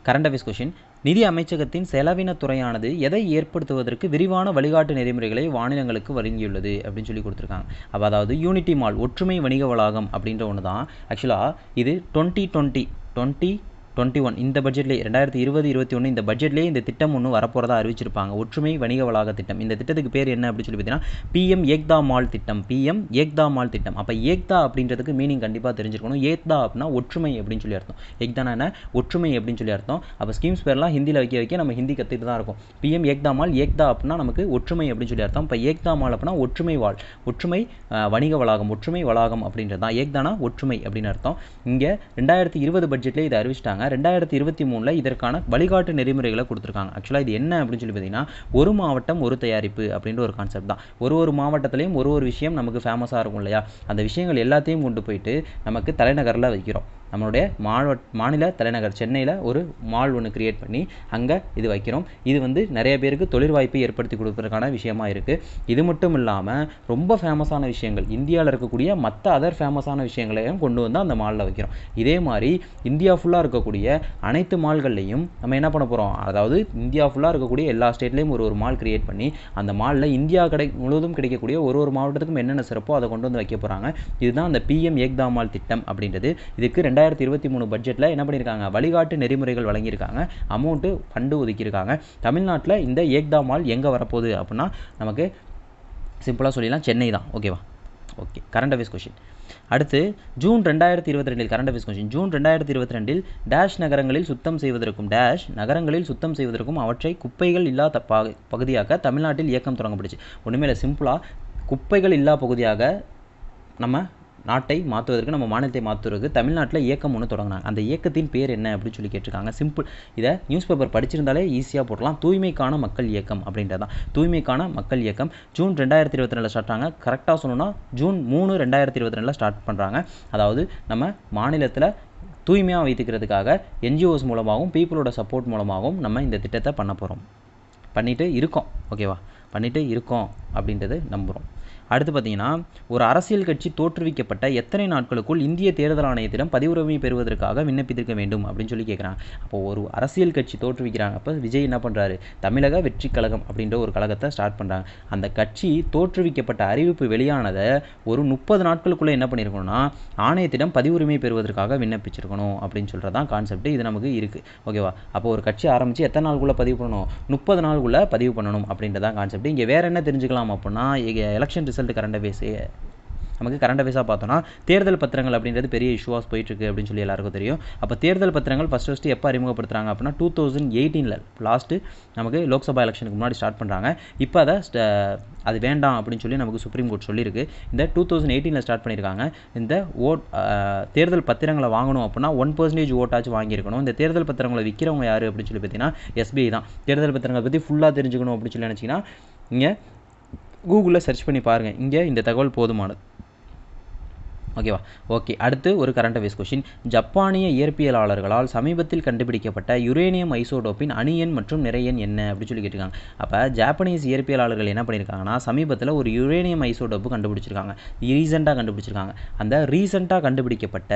current affairs question நிதி அமைச்சகத்தின் செலவின துறையானது எதை ஏற்படுத்துவதற்கு விரிவான வழிகாட்டு நெறிமுறைகளை மாநிலங்களுக்கு வழங்கியுள்ளது அப்படின்னு சொல்லி கொடுத்துருக்காங்க அப்போ அதாவது யூனிட்டி மால் ஒற்றுமை வணிக வளாகம் அப்படின்ற ஒன்று தான் ஆக்சுவலாக இது twenty twenty twenty twenty one இந்த பட்ஜெட்லேயே ரெண்டாயிரத்தி இருபது இருபத்தி ஒன்று இந்த பட்ஜெட்லேயே இந்த திட்டம் ஒன்று வரப்போகிறதா அறிவிச்சிருப்பாங்க ஒற்றுமை வணிக வளாக திட்டம் இந்த திட்டத்துக்கு பேர் என்ன அப்படின்னு சொல்லி பார்த்தீங்கன்னா பிஎம் ஏக்தா மால் திட்டம் பிஎம் ஏக்தா மால் திட்டம் அப்போ ஏக்தா அப்படின்றதுக்கு மீனிங் கண்டிப்பாக தெரிஞ்சிருக்கணும் ஏக்தா அப்படின்னா ஒற்றுமை அப்படின்னு சொல்லி அர்த்தம் ஏக்தானா என்ன ஒற்றுமை அப்படின்னு சொல்லி அர்த்தம் அப்போ ஸ்கீம்ஸ் பேர்லாம் ஹிந்தியில் வைக்க வைக்க நம்ம ஹிந்தி கற்றுட்டு தான் இருக்கும் பிஎம் ஏக்தா மால் ஏக்தா அப்படின்னா நமக்கு ஒற்றுமை அப்படின்னு சொல்லி அர்த்தம் இப்போ ஏக்தா மால் அப்படின்னா ஒற்றுமை வாழ் ஒற்றுமை வணிக வளாகம் ஒற்றுமை வளாகம் அப்படின்றது தான் ஏக்தானா ஒற்றுமை அப்படின்னு அர்த்தம் இங்கே ரெண்டாயிரத்தி இருபது பட்ஜெட்லேயே இதை அறிவிச்சிட்டாங்க ரெண்டாயிரத்தி இருபத்தி மூணில் இதற்கான வழிகாட்டு நெறிமுறைகளை கொடுத்துருக்காங்க ஆக்சுவலாக இது என்ன அப்படின்னு சொல்லி பார்த்தீங்கன்னா ஒரு மாவட்டம் ஒரு தயாரிப்பு அப்படின்ற ஒரு கான்செப்ட் தான் ஒரு ஒரு மாவட்டத்துலேயும் ஒரு ஒரு விஷயம் நமக்கு ஃபேமஸாக இருக்கும் இல்லையா அந்த விஷயங்கள் எல்லாத்தையும் கொண்டு போயிட்டு நமக்கு தலைநகரில் வைக்கிறோம் நம்மளுடைய மாவட்ட மாநில தலைநகர் சென்னையில் ஒரு மால் ஒன்று கிரியேட் பண்ணி அங்கே இது வைக்கிறோம் இது வந்து நிறைய பேருக்கு தொழில் வாய்ப்பை ஏற்படுத்தி கொடுப்பதற்கான விஷயமா இருக்குது இது மட்டும் இல்லாமல் ரொம்ப ஃபேமஸான விஷயங்கள் இந்தியாவில் இருக்கக்கூடிய மற்ற அதர் ஃபேமஸான விஷயங்களையும் கொண்டு வந்து அந்த மாலில் வைக்கிறோம் இதே மாதிரி இந்தியா ஃபுல்லாக இருக்கக்கூடிய அனைத்து மால்கள்லையும் நம்ம என்ன பண்ண போகிறோம் அதாவது இந்தியா ஃபுல்லாக இருக்கக்கூடிய எல்லா ஸ்டேட்லேயும் ஒரு ஒரு மால் கிரியேட் பண்ணி அந்த மாலில் இந்தியா கிடை முழுவதும் கிடைக்கக்கூடிய ஒரு ஒரு மாவட்டத்துக்கும் என்னென்ன சிறப்போ அதை கொண்டு வந்து வைக்க போகிறாங்க இதுதான் அந்த பிஎம் ஏக்தா மால் திட்டம் அப்படின்றது இதுக்கு ரெண்டு ரெண்டாயிரத்தி இருபத்தி மூணு பட்ஜெட்டில் என்ன பண்ணியிருக்காங்க வழிகாட்டு நெறிமுறைகள் வழங்கியிருக்காங்க அமௌண்ட்டு ஃபண்டு ஒதுக்கியிருக்காங்க தமிழ்நாட்டில் இந்த ஏக்தா மால் எங்கே வரப்போகுது அப்படின்னா நமக்கு சிம்பிளாக சொல்லிடலாம் சென்னை தான் ஓகேவா ஓகே கரண்ட் அஃபேர்ஸ் கொஷின் அடுத்து ஜூன் ரெண்டாயிரத்தி இருபத்தி ரெண்டில் கரண்ட் அஃபேர்ஸ் கொஷின் ஜூன் ரெண்டாயிரத்தி இருபத்தி ரெண்டில் டேஷ் நகரங்களில் சுத்தம் செய்வதற்கும் டேஷ் நகரங்களில் சுத்தம் செய்வதற்கும் அவற்றை குப்பைகள் இல்லாத பகுதியாக தமிழ்நாட்டில் இயக்கம் தொடங்கப்படுச்சு ஒன்றுமே இல்லை சிம்பிளாக குப்பைகள் இல்லா பகுதியாக நம்ம நாட்டை மாற்றுவதற்கு நம்ம மாநிலத்தை மாற்றுவதற்கு தமிழ்நாட்டில் இயக்கம் ஒன்று தொடங்கினாங்க அந்த இயக்கத்தின் பேர் என்ன அப்படின்னு சொல்லி கேட்டிருக்காங்க சிம்பிள் இதை நியூஸ் பேப்பர் படிச்சிருந்தாலே ஈஸியாக போடலாம் தூய்மைக்கான மக்கள் இயக்கம் அப்படின்றது தான் தூய்மைக்கான மக்கள் இயக்கம் ஜூன் ரெண்டாயிரத்தி இருபத்தி ரெண்டில் ஸ்டார்ட் ஆனாங்க கரெக்டாக சொல்லணும்னா ஜூன் மூணு ரெண்டாயிரத்தி இருபத்தி ரெண்டில் ஸ்டார்ட் பண்ணுறாங்க அதாவது நம்ம மாநிலத்தில் தூய்மையாக வைத்துக்கிறதுக்காக என்ஜிஓஸ் மூலமாகவும் பீப்புளோட சப்போர்ட் மூலமாகவும் நம்ம இந்த திட்டத்தை பண்ண போகிறோம் பண்ணிட்டு இருக்கோம் ஓகேவா பண்ணிட்டு இருக்கோம் அப்படின்றது நம்புகிறோம் அடுத்து பார்த்தீங்கன்னா ஒரு அரசியல் கட்சி தோற்றுவிக்கப்பட்ட எத்தனை நாட்களுக்குள் இந்திய தேர்தல் ஆணையத்திடம் பதிவுரிமை பெறுவதற்காக விண்ணப்பித்திருக்க வேண்டும் அப்படின்னு சொல்லி கேட்குறாங்க அப்போ ஒரு அரசியல் கட்சி தோற்றுவிக்கிறாங்க அப்போ விஜய் என்ன பண்ணுறாரு தமிழக வெற்றி கழகம் அப்படின்ற ஒரு கழகத்தை ஸ்டார்ட் பண்ணுறாங்க அந்த கட்சி தோற்றுவிக்கப்பட்ட அறிவிப்பு வெளியானதை ஒரு முப்பது நாட்களுக்குள்ளே என்ன பண்ணியிருக்கணும்னா ஆணையத்திடம் பதிவுரிமை பெறுவதற்காக விண்ணப்பிச்சிருக்கணும் அப்படின்னு சொல்கிறதான் கான்செப்ட் இது நமக்கு இருக்குது ஓகேவா அப்போ ஒரு கட்சி ஆரம்பித்து எத்தனை நாளுக்குள்ளே பதிவு பண்ணணும் முப்பது நாளுக்குள்ளே பதிவு பண்ணணும் அப்படின்றதான் கான்செப்ட் இங்கே வேறு என்ன தெரிஞ்சுக்கலாம் அப்படின்னா எலெக்ஷன் ரிசல்ட் கரண்ட் அஃபேர்ஸே நமக்கு கரண்ட் அஃபேர்ஸாக பார்த்தோன்னா தேர்தல் பத்திரங்கள் அப்படின்றது பெரிய போயிட்டு போயிட்டுருக்கு அப்படின்னு சொல்லி எல்லாருக்கும் தெரியும் அப்போ தேர்தல் பத்திரங்கள் ஃபஸ்ட் ஃபஸ்ட்டு எப்போ அறிமுகப்படுத்துறாங்க அப்படின்னா டூ தௌசண்ட் எயிட்டீனில் லாஸ்ட்டு நமக்கு லோக்சபா எலெக்ஷனுக்கு முன்னாடி ஸ்டார்ட் பண்ணுறாங்க இப்போ அதை அது வேண்டாம் அப்படின்னு சொல்லி நமக்கு சுப்ரீம் கோர்ட் சொல்லியிருக்கு இந்த டூ தௌசண்ட் எயிட்டீனில் ஸ்டார்ட் பண்ணியிருக்காங்க இந்த ஓட் தேர்தல் பத்திரங்களை வாங்கணும் அப்படின்னா ஒன் பர்சன்டேஜ் ஓட்டாச்சும் வாங்கியிருக்கணும் இந்த தேர்தல் பத்திரங்களை விற்கிறவங்க யார் அப்படின்னு சொல்லி பார்த்தீங்கன்னா எஸ்பிஐ தான் தேர்தல் பத்திரங்களை பற்றி ஃபுல்லாக தெரிஞ்சுக்கணும் அப்படின்னு சொல்லி நினச்சிங்கன்னா இங்கே கூகுளில் சர்ச் பண்ணி பாருங்கள் இங்கே இந்த தகவல் போதுமானது ஓகேவா ஓகே அடுத்து ஒரு கரண்ட் அஃபேர்ஸ் கொஷின் ஜப்பானிய இயற்பியலாளர்களால் சமீபத்தில் கண்டுபிடிக்கப்பட்ட யுரேனியம் ஐசோடோப்பின் அணியன் மற்றும் நிறையன் என்ன அப்படின்னு சொல்லி கேட்டிருக்காங்க அப்போ ஜாப்பனீஸ் இயற்பியலாளர்கள் என்ன பண்ணியிருக்காங்கன்னா சமீபத்தில் ஒரு யுரேனியம் ஐசோடோப்பு கண்டுபிடிச்சிருக்காங்க ரீசெண்டாக கண்டுபிடிச்சிருக்காங்க அந்த ரீசெண்டாக கண்டுபிடிக்கப்பட்ட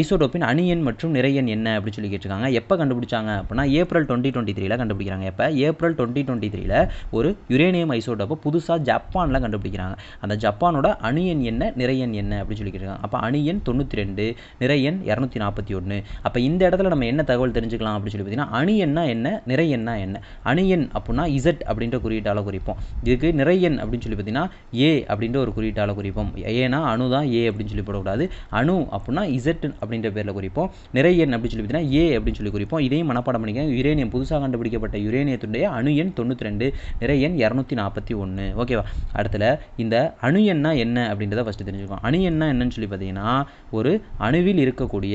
ஐசோடோப்பின் அணியன் மற்றும் நிறையன் என்ன அப்படின்னு சொல்லி கேட்டிருக்காங்க எப்போ கண்டுபிடிச்சாங்க அப்படின்னா ஏப்ரல் டுவெண்ட்டி டுவெண்ட்டி த்ரீல கண்டுபிடிக்கிறாங்க எப்போ ஏப்ரல் டுவெண்ட்டி டுவெண்ட்டி த்ரீல ஒரு யுரேனியம் ஐசோடோப்பை புதுசாக ஜப்பானில் கண்டுபிடிக்கிறாங்க அந்த ஜப்பானோட அணியன் என்ன நிறையன் என்ன அப்படின்னு சொல்லி கேட்டிருக்காங்க அப்போ அணியன் தொண்ணூற்றி ரெண்டு நிறையன் இரநூத்தி நாற்பத்தி ஒன்று அப்போ இந்த இடத்துல நம்ம என்ன தகவல் தெரிஞ்சுக்கலாம் அப்படின்னு சொல்லி பார்த்தீங்கன்னா அணியன்னா என்ன நிறையன்னா என்ன அணியன் அப்படின்னா இசட் அப்படின்ற குறியீட்டால் குறிப்போம் இதுக்கு நிறையன் அப்படின்னு சொல்லி பார்த்தீங்கன்னா ஏ அப்படின்ற ஒரு குறியீட்டால் குறிப்போம் ஏன்னா அணு தான் ஏ அப்படின்னு சொல்லி போடக்கூடாது அணு அப்படின்னா இசட் ப்ராஜெக்ட் அப்படின்ற பேரில் குறிப்போம் நிறை எண் அப்படின்னு சொல்லி பார்த்தீங்கன்னா ஏ அப்படின்னு சொல்லி குறிப்போம் இதையும் மனப்பாடம் பண்ணிக்கோங்க யுரேனியம் புதுசாக கண்டுபிடிக்கப்பட்ட யுரேனியத்துடைய அணு எண் தொண்ணூற்றி ரெண்டு நிறை எண் இரநூத்தி நாற்பத்தி ஒன்று ஓகேவா அடுத்தல இந்த அணு எண்ணா என்ன அப்படின்றத ஃபஸ்ட்டு தெரிஞ்சுக்கோம் அணு எண்ணா என்னன்னு சொல்லி பார்த்தீங்கன்னா ஒரு அணுவில் இருக்கக்கூடிய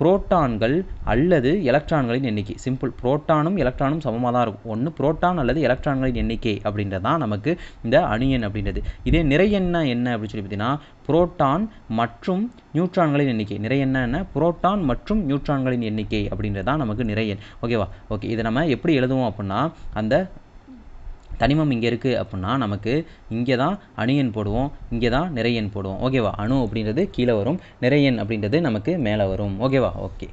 புரோட்டான்கள் அல்லது எலக்ட்ரான்களின் எண்ணிக்கை சிம்பிள் புரோட்டானும் எலக்ட்ரானும் சமமாக தான் இருக்கும் ஒன்று புரோட்டான் அல்லது எலக்ட்ரான்களின் எண்ணிக்கை அப்படின்றது தான் நமக்கு இந்த அணியன் அப்படின்றது இதே நிறையெண்ண என்ன அப்படின்னு சொல்லி பார்த்தீங்கன்னா புரோட்டான் மற்றும் நியூட்ரான்களின் எண்ணிக்கை நிறைய என்ன புரோட்டான் மற்றும் நியூட்ரான்களின் எண்ணிக்கை அப்படின்றது தான் நமக்கு நிறையன் ஓகேவா ஓகே இதை நம்ம எப்படி எழுதுவோம் அப்படின்னா அந்த தனிமம் இங்கே இருக்குது அப்படின்னா நமக்கு இங்கே தான் அணு எண் போடுவோம் இங்கே தான் நிறை எண் போடுவோம் ஓகேவா அணு அப்படின்றது கீழே வரும் நிறை எண் அப்படின்றது நமக்கு மேலே வரும் ஓகேவா ஓகே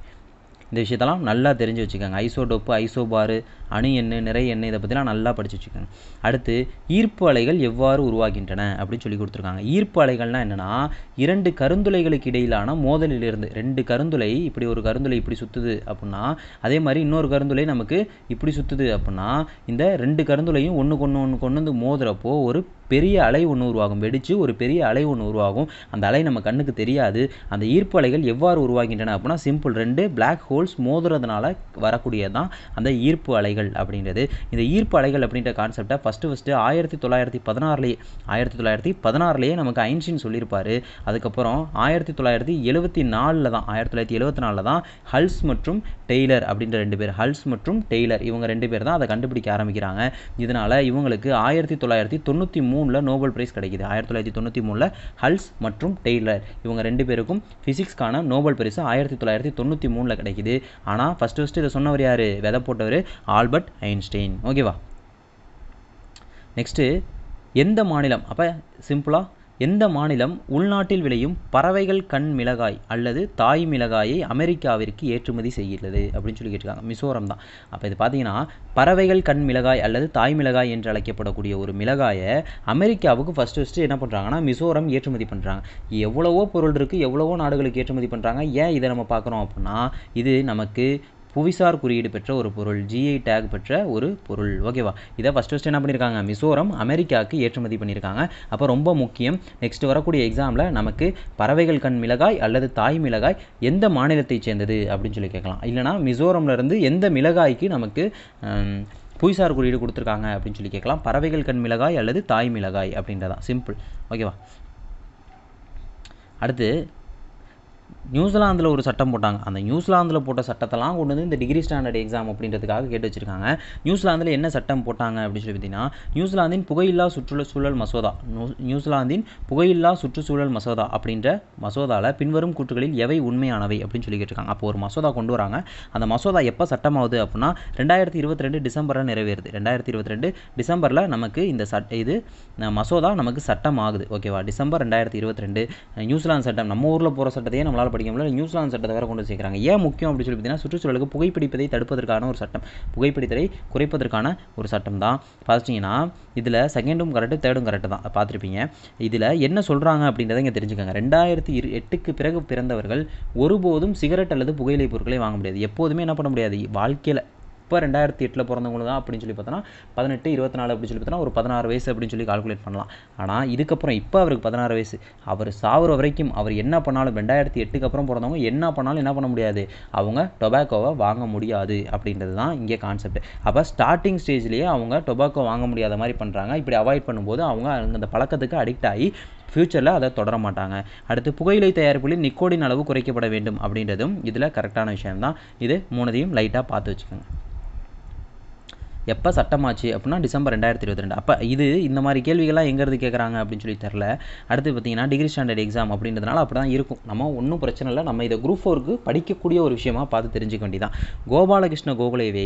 இந்த விஷயத்தெல்லாம் நல்லா தெரிஞ்சு வச்சுக்கோங்க ஐசோடோப்பு ஐசோபாரு அணு எண்ணு நிறை எண்ணு இதை பற்றிலாம் நல்லா படித்து வச்சுக்கோங்க அடுத்து ஈர்ப்பு அலைகள் எவ்வாறு உருவாகின்றன அப்படின்னு சொல்லி கொடுத்துருக்காங்க ஈர்ப்பு அலைகள்னால் என்னென்னா இரண்டு கருந்துளைகளுக்கு இடையிலான மோதலிலிருந்து ரெண்டு கருந்துளை இப்படி ஒரு கருந்துளை இப்படி சுற்றுது அப்படின்னா அதே மாதிரி இன்னொரு கருந்துளை நமக்கு இப்படி சுற்றுது அப்படின்னா இந்த ரெண்டு கருந்துளையும் ஒன்று கொண்டு ஒன்று கொண்டு வந்து மோதுறப்போ ஒரு பெரிய அலை ஒன்று உருவாகும் வெடித்து ஒரு பெரிய அலை ஒன்று உருவாகும் அந்த அலை நம்ம கண்ணுக்கு தெரியாது அந்த ஈர்ப்பு அலைகள் எவ்வாறு உருவாகின்றன அப்படின்னா சிம்பிள் ரெண்டு பிளாக் ஹோல்ஸ் மோதுறதுனால வரக்கூடியதான் அந்த ஈர்ப்பு அலைகள் அலைகள் அப்படின்றது இந்த ஈர்ப்பு அலைகள் அப்படின்ற கான்செப்டை ஃபஸ்ட்டு ஃபஸ்ட்டு ஆயிரத்தி தொள்ளாயிரத்தி பதினாறுலேயே ஆயிரத்தி தொள்ளாயிரத்தி பதினாறுலேயே நமக்கு ஐன்ஸ்டின் சொல்லியிருப்பார் அதுக்கப்புறம் ஆயிரத்தி தொள்ளாயிரத்தி எழுபத்தி நாலில் தான் ஆயிரத்தி தொள்ளாயிரத்தி எழுபத்தி நாலில் தான் ஹல்ஸ் மற்றும் டெய்லர் அப்படின்ற ரெண்டு பேர் ஹல்ஸ் மற்றும் டெய்லர் இவங்க ரெண்டு பேர் தான் அதை கண்டுபிடிக்க ஆரம்பிக்கிறாங்க இதனால் இவங்களுக்கு ஆயிரத்தி தொள்ளாயிரத்தி தொண்ணூற்றி மூணில் நோபல் பிரைஸ் கிடைக்கிது ஆயிரத்தி தொள்ளாயிரத்தி தொண்ணூற்றி மூணில் ஹல்ஸ் மற்றும் டெய்லர் இவங்க ரெண்டு பேருக்கும் ஃபிசிக்ஸ்க்கான நோபல் பரிசு ஆயிரத்தி தொள்ளாயிரத்தி தொண்ணூற்றி மூணில் கிடைக்கிது ஆனால் ஃபஸ்ட்டு ஃபஸ்ட்டு இதை சொன்னவர் யார் விதை போட்டவர் ஆல் ஆல்பர்ட் ஐன்ஸ்டைன் ஓகேவா நெக்ஸ்ட்டு எந்த மாநிலம் அப்போ சிம்பிளாக எந்த மாநிலம் உள்நாட்டில் விளையும் பறவைகள் கண் மிளகாய் அல்லது தாய் மிளகாயை அமெரிக்காவிற்கு ஏற்றுமதி செய்கிறது அப்படின்னு சொல்லி கேட்டிருக்காங்க மிசோரம் தான் அப்போ இது பார்த்தீங்கன்னா பறவைகள் கண் மிளகாய் அல்லது தாய் மிளகாய் என்று அழைக்கப்படக்கூடிய ஒரு மிளகாயை அமெரிக்காவுக்கு ஃபஸ்ட்டு ஃபஸ்ட்டு என்ன பண்ணுறாங்கன்னா மிசோரம் ஏற்றுமதி பண்ணுறாங்க எவ்வளவோ பொருள் இருக்குது எவ்வளவோ நாடுகளுக்கு ஏற்றுமதி பண்ணுறாங்க ஏன் இதை நம்ம பார்க்குறோம் அப்படின்னா இது நமக்கு புவிசார் குறியீடு பெற்ற ஒரு பொருள் ஜிஐ டேக் பெற்ற ஒரு பொருள் ஓகேவா இதை ஃபஸ்ட் ஃபஸ்ட்டு என்ன பண்ணியிருக்காங்க மிசோரம் அமெரிக்காவுக்கு ஏற்றுமதி பண்ணியிருக்காங்க அப்போ ரொம்ப முக்கியம் நெக்ஸ்ட் வரக்கூடிய எக்ஸாமில் நமக்கு பறவைகள் கண் மிளகாய் அல்லது தாய் மிளகாய் எந்த மாநிலத்தை சேர்ந்தது அப்படின்னு சொல்லி கேட்கலாம் இல்லைனா மிசோரம்லேருந்து எந்த மிளகாய்க்கு நமக்கு புவிசார் குறியீடு கொடுத்துருக்காங்க அப்படின்னு சொல்லி கேட்கலாம் பறவைகள் கண் மிளகாய் அல்லது தாய் மிளகாய் அப்படின்றதான் சிம்பிள் ஓகேவா அடுத்து நியூசிலாந்தில் ஒரு சட்டம் போட்டாங்க அந்த நியூசிலாந்தில் போட்ட சட்டத்தெல்லாம் கொண்டு வந்து இந்த டிகிரி ஸ்டாண்டர்ட் எக்ஸாம் அப்படின்றதுக்காக கேட்டு வச்சுருக்காங்க நியூசிலாந்தில் என்ன சட்டம் போட்டாங்க அப்படின்னு சொல்லி பார்த்தீங்கன்னா நியூசிலாந்தின் புகையில்லா சுற்றுச்சூழல் மசோதா நியூசிலாந்தின் புகையில்லா சுற்றுச்சூழல் மசோதா அப்படின்ற மசோதாவில் பின்வரும் கூற்றுகளில் எவை உண்மையானவை அப்படின்னு சொல்லி கேட்டிருக்காங்க அப்போ ஒரு மசோதா கொண்டு வராங்க அந்த மசோதா எப்போ சட்டமாகுது அப்படின்னா ரெண்டாயிரத்தி இருபத்தி ரெண்டு டிசம்பரில் நிறைவேறுது ரெண்டாயிரத்தி இருபத்தி ரெண்டு டிசம்பரில் நமக்கு இந்த சட் இது மசோதா நமக்கு சட்டம் ஆகுது ஓகேவா டிசம்பர் ரெண்டாயிரத்தி இருபத்தி ரெண்டு நியூசிலாந்து சட்டம் நம்ம ஊரில் போகிற சட்டத்தையே நம்மளால் படிக்கும்போது நியூசிலாந்து சட்டத்தை வேறு கொண்டு சேர்க்குறாங்க ஏன் முக்கியம் அப்படின்னு சொல்லி பார்த்தீங்கன்னா சுற்றுச்சூழலுக்கு புகைப்பிடிப்பதை தடுப்பதற்கான ஒரு சட்டம் புகைப்பிடித்தலை குறைப்பதற்கான ஒரு சட்டம் தான் பார்த்தீங்கன்னா இதில் செகண்டும் கரெக்டு தேர்டும் கரெக்டு தான் பார்த்துருப்பீங்க இதில் என்ன சொல்கிறாங்க அப்படின்றத இங்கே தெரிஞ்சுக்கோங்க ரெண்டாயிரத்தி இரு எட்டுக்கு பிறகு பிறந்தவர்கள் ஒருபோதும் சிகரெட் அல்லது புகையிலை பொருட்களை வாங்க முடியாது எப்போதுமே என்ன பண்ண முடியாது வாழ்க்கையில் இப்போ ரெண்டாயிரத்தி எட்டில் பிறந்தவங்களுக்கு தான் அப்படின்னு சொல்லி பார்த்தோன்னா பதினெட்டு இருபத்தி நாலு அப்படின்னு சொல்லி பார்த்தோன்னா ஒரு பதினாறு வயசு அப்படின்னு சொல்லி கால்குலேட் பண்ணலாம் ஆனால் இதுக்கப்புறம் இப்போ அவருக்கு பதினாறு வயசு அவர் சாவர வரைக்கும் அவர் என்ன பண்ணாலும் ரெண்டாயிரத்தி எட்டுக்கு அப்புறம் பிறந்தவங்க என்ன பண்ணாலும் என்ன பண்ண முடியாது அவங்க டொபாக்கோவை வாங்க முடியாது அப்படின்றது தான் இங்கே கான்செப்ட் அப்போ ஸ்டார்டிங் ஸ்டேஜ்லேயே அவங்க டொபாக்கோ வாங்க முடியாத மாதிரி பண்ணுறாங்க இப்படி அவாய்ட் பண்ணும்போது அவங்க அந்த பழக்கத்துக்கு அடிக்ட் ஆகி ஃப்யூச்சரில் அதை தொடர மாட்டாங்க அடுத்து புகையிலை தயாரிப்புகளில் நிக்கோடின் அளவு குறைக்கப்பட வேண்டும் அப்படின்றதும் இதில் கரெக்டான விஷயம்தான் இது மூணதையும் லைட்டாக பார்த்து வச்சுக்கோங்க எப்போ சட்டமாச்சு அப்படின்னா டிசம்பர் ரெண்டாயிரத்தி இருபத்தி ரெண்டு அப்போ இது இந்த மாதிரி கேள்விகள்லாம் எங்கேருந்து கேட்குறாங்க அப்படின்னு சொல்லி தெரில அடுத்து பார்த்தீங்கன்னா டிகிரி ஸ்டாண்டர்ட் எக்ஸாம் அப்படின்றதுனால அப்படி தான் இருக்கும் நம்ம ஒன்றும் பிரச்சனை இல்லை நம்ம இதை குரூப் ஃபோருக்கு படிக்கக்கூடிய ஒரு விஷயமா பார்த்து தெரிஞ்சுக்க வேண்டியதான் கோபாலகிருஷ்ண கோகுலேவை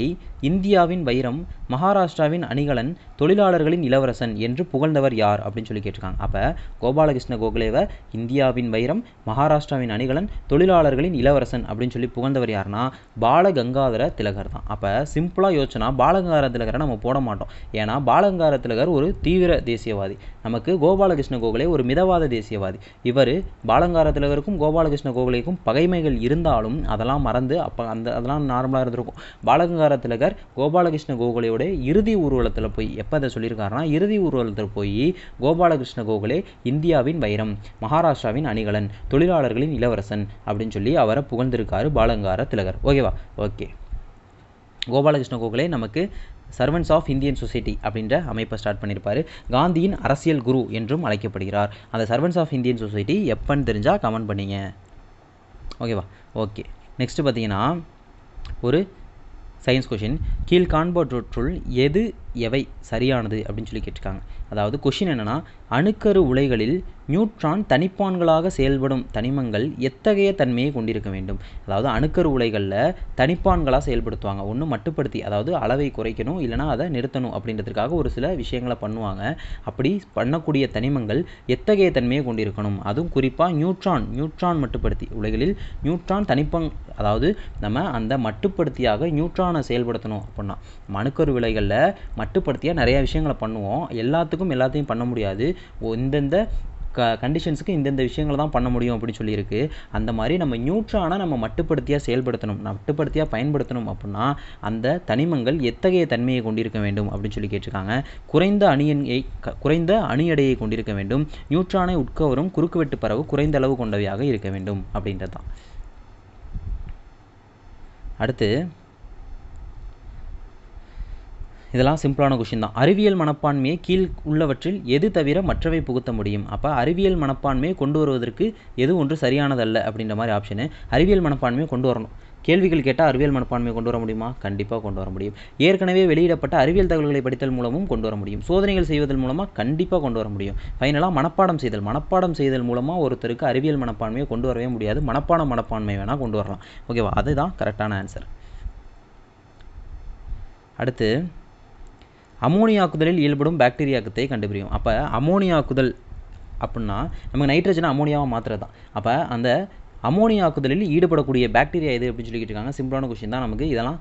இந்தியாவின் வைரம் மகாராஷ்டிராவின் அணிகலன் தொழிலாளர்களின் இளவரசன் என்று புகழ்ந்தவர் யார் அப்படின்னு சொல்லி கேட்டிருக்காங்க அப்போ கோபாலகிருஷ்ண கோகுலேவை இந்தியாவின் வைரம் மகாராஷ்டிராவின் அணிகலன் தொழிலாளர்களின் இளவரசன் அப்படின்னு சொல்லி புகழ்ந்தவர் யாருன்னா பாலகங்காதர திலகர் தான் அப்போ சிம்பிளாக யோசனா பாலகங்காதர பாலகங்கார நம்ம போட மாட்டோம் ஏன்னா பாலகங்கார திலகர் ஒரு தீவிர தேசியவாதி நமக்கு கோபாலகிருஷ்ண கோகலே ஒரு மிதவாத தேசியவாதி இவர் பாலங்கார திலகருக்கும் கோபாலகிருஷ்ண கோகலேக்கும் பகைமைகள் இருந்தாலும் அதெல்லாம் மறந்து அப்போ அந்த அதெல்லாம் நார்மலாக இருந்திருக்கும் பாலகங்கார திலகர் கோபாலகிருஷ்ண கோகலையோட இறுதி ஊர்வலத்தில் போய் எப்போ அதை சொல்லியிருக்காருன்னா இறுதி ஊர்வலத்தில் போய் கோபாலகிருஷ்ண கோகலே இந்தியாவின் வைரம் மகாராஷ்டிராவின் அணிகலன் தொழிலாளர்களின் இளவரசன் அப்படின்னு சொல்லி அவரை புகழ்ந்திருக்காரு பாலங்கார திலகர் ஓகேவா ஓகே கோபாலகிருஷ்ண கோகலே நமக்கு சர்வன்ஸ் ஆஃப் இந்தியன் சொசைட்டி அப்படின்ற அமைப்பை ஸ்டார்ட் பண்ணியிருப்பார் காந்தியின் அரசியல் குரு என்றும் அழைக்கப்படுகிறார் அந்த சர்வன்ஸ் ஆஃப் இந்தியன் சொசைட்டி எப்போன்னு தெரிஞ்சால் கமெண்ட் பண்ணிங்க ஓகேவா ஓகே நெக்ஸ்ட்டு பார்த்தீங்கன்னா ஒரு சயின்ஸ் கொஷின் கீழ் காண்பவற்றுள் எது எவை சரியானது அப்படின்னு சொல்லி கேட்டிருக்காங்க அதாவது கொஷின் என்னென்னா அணுக்கரு உலைகளில் நியூட்ரான் தனிப்பான்களாக செயல்படும் தனிமங்கள் எத்தகைய தன்மையை கொண்டிருக்க வேண்டும் அதாவது அணுக்கரு உலைகளில் தனிப்பான்களாக செயல்படுத்துவாங்க ஒன்று மட்டுப்படுத்தி அதாவது அளவை குறைக்கணும் இல்லைனா அதை நிறுத்தணும் அப்படின்றதுக்காக ஒரு சில விஷயங்களை பண்ணுவாங்க அப்படி பண்ணக்கூடிய தனிமங்கள் எத்தகைய தன்மையை கொண்டிருக்கணும் அதுவும் குறிப்பாக நியூட்ரான் நியூட்ரான் மட்டுப்படுத்தி உலைகளில் நியூட்ரான் தனிப்பங் அதாவது நம்ம அந்த மட்டுப்படுத்தியாக நியூட்ரானை செயல்படுத்தணும் அப்படின்னா அணுக்கரு விலைகளில் மட்டுப்படுத்தியாக நிறைய விஷயங்களை பண்ணுவோம் எல்லாத்துக்கும் விஷயத்துக்கும் எல்லாத்தையும் பண்ண முடியாது இந்தந்த க கண்டிஷன்ஸுக்கு இந்தந்த விஷயங்களை தான் பண்ண முடியும் அப்படின்னு சொல்லியிருக்கு அந்த மாதிரி நம்ம நியூட்ரானாக நம்ம மட்டுப்படுத்தியாக செயல்படுத்தணும் மட்டுப்படுத்தியாக பயன்படுத்தணும் அப்படின்னா அந்த தனிமங்கள் எத்தகைய தன்மையை கொண்டிருக்க வேண்டும் அப்படின்னு சொல்லி கேட்டிருக்காங்க குறைந்த அணியை குறைந்த அணி எடையை கொண்டிருக்க வேண்டும் நியூட்ரானை உட்கவரும் குறுக்குவெட்டு பரவு குறைந்த அளவு கொண்டவையாக இருக்க வேண்டும் அப்படின்றது தான் அடுத்து இதெல்லாம் சிம்பிளான கொஷின் தான் அறிவியல் மனப்பான்மையை கீழ் உள்ளவற்றில் எது தவிர மற்றவை புகுத்த முடியும் அப்போ அறிவியல் மனப்பான்மையை கொண்டு வருவதற்கு எது ஒன்று சரியானதல்ல அப்படின்ற மாதிரி ஆப்ஷனு அறிவியல் மனப்பான்மையை கொண்டு வரணும் கேள்விகள் கேட்டால் அறிவியல் மனப்பான்மையை கொண்டு வர முடியுமா கண்டிப்பாக கொண்டு வர முடியும் ஏற்கனவே வெளியிடப்பட்ட அறிவியல் தகவல்களை படித்தல் மூலமும் கொண்டு வர முடியும் சோதனைகள் செய்வதன் மூலமாக கண்டிப்பாக கொண்டு வர முடியும் ஃபைனலாக மனப்பாடம் செய்தல் மனப்பாடம் செய்தல் மூலமாக ஒருத்தருக்கு அறிவியல் மனப்பான்மையை கொண்டு வரவே முடியாது மனப்பாட மனப்பான்மை வேணால் கொண்டு வரலாம் ஓகேவா அதுதான் கரெக்டான ஆன்சர் அடுத்து அமோனியாக்குதலில் ஈடுபடும் பாக்டீரியாக்கத்தை கண்டுபிடிக்கும் அப்போ அமோனியாக்குதல் அப்புடின்னா நமக்கு நைட்ரஜனை அமோனியாவை மாற்றுறது தான் அப்போ அந்த அமோனியாக்குதலில் ஈடுபடக்கூடிய பாக்டீரியா எது அப்படின்னு சொல்லிக்கிட்டு இருக்காங்க சிம்பிளான கொஷின் தான் நமக்கு இதெல்லாம்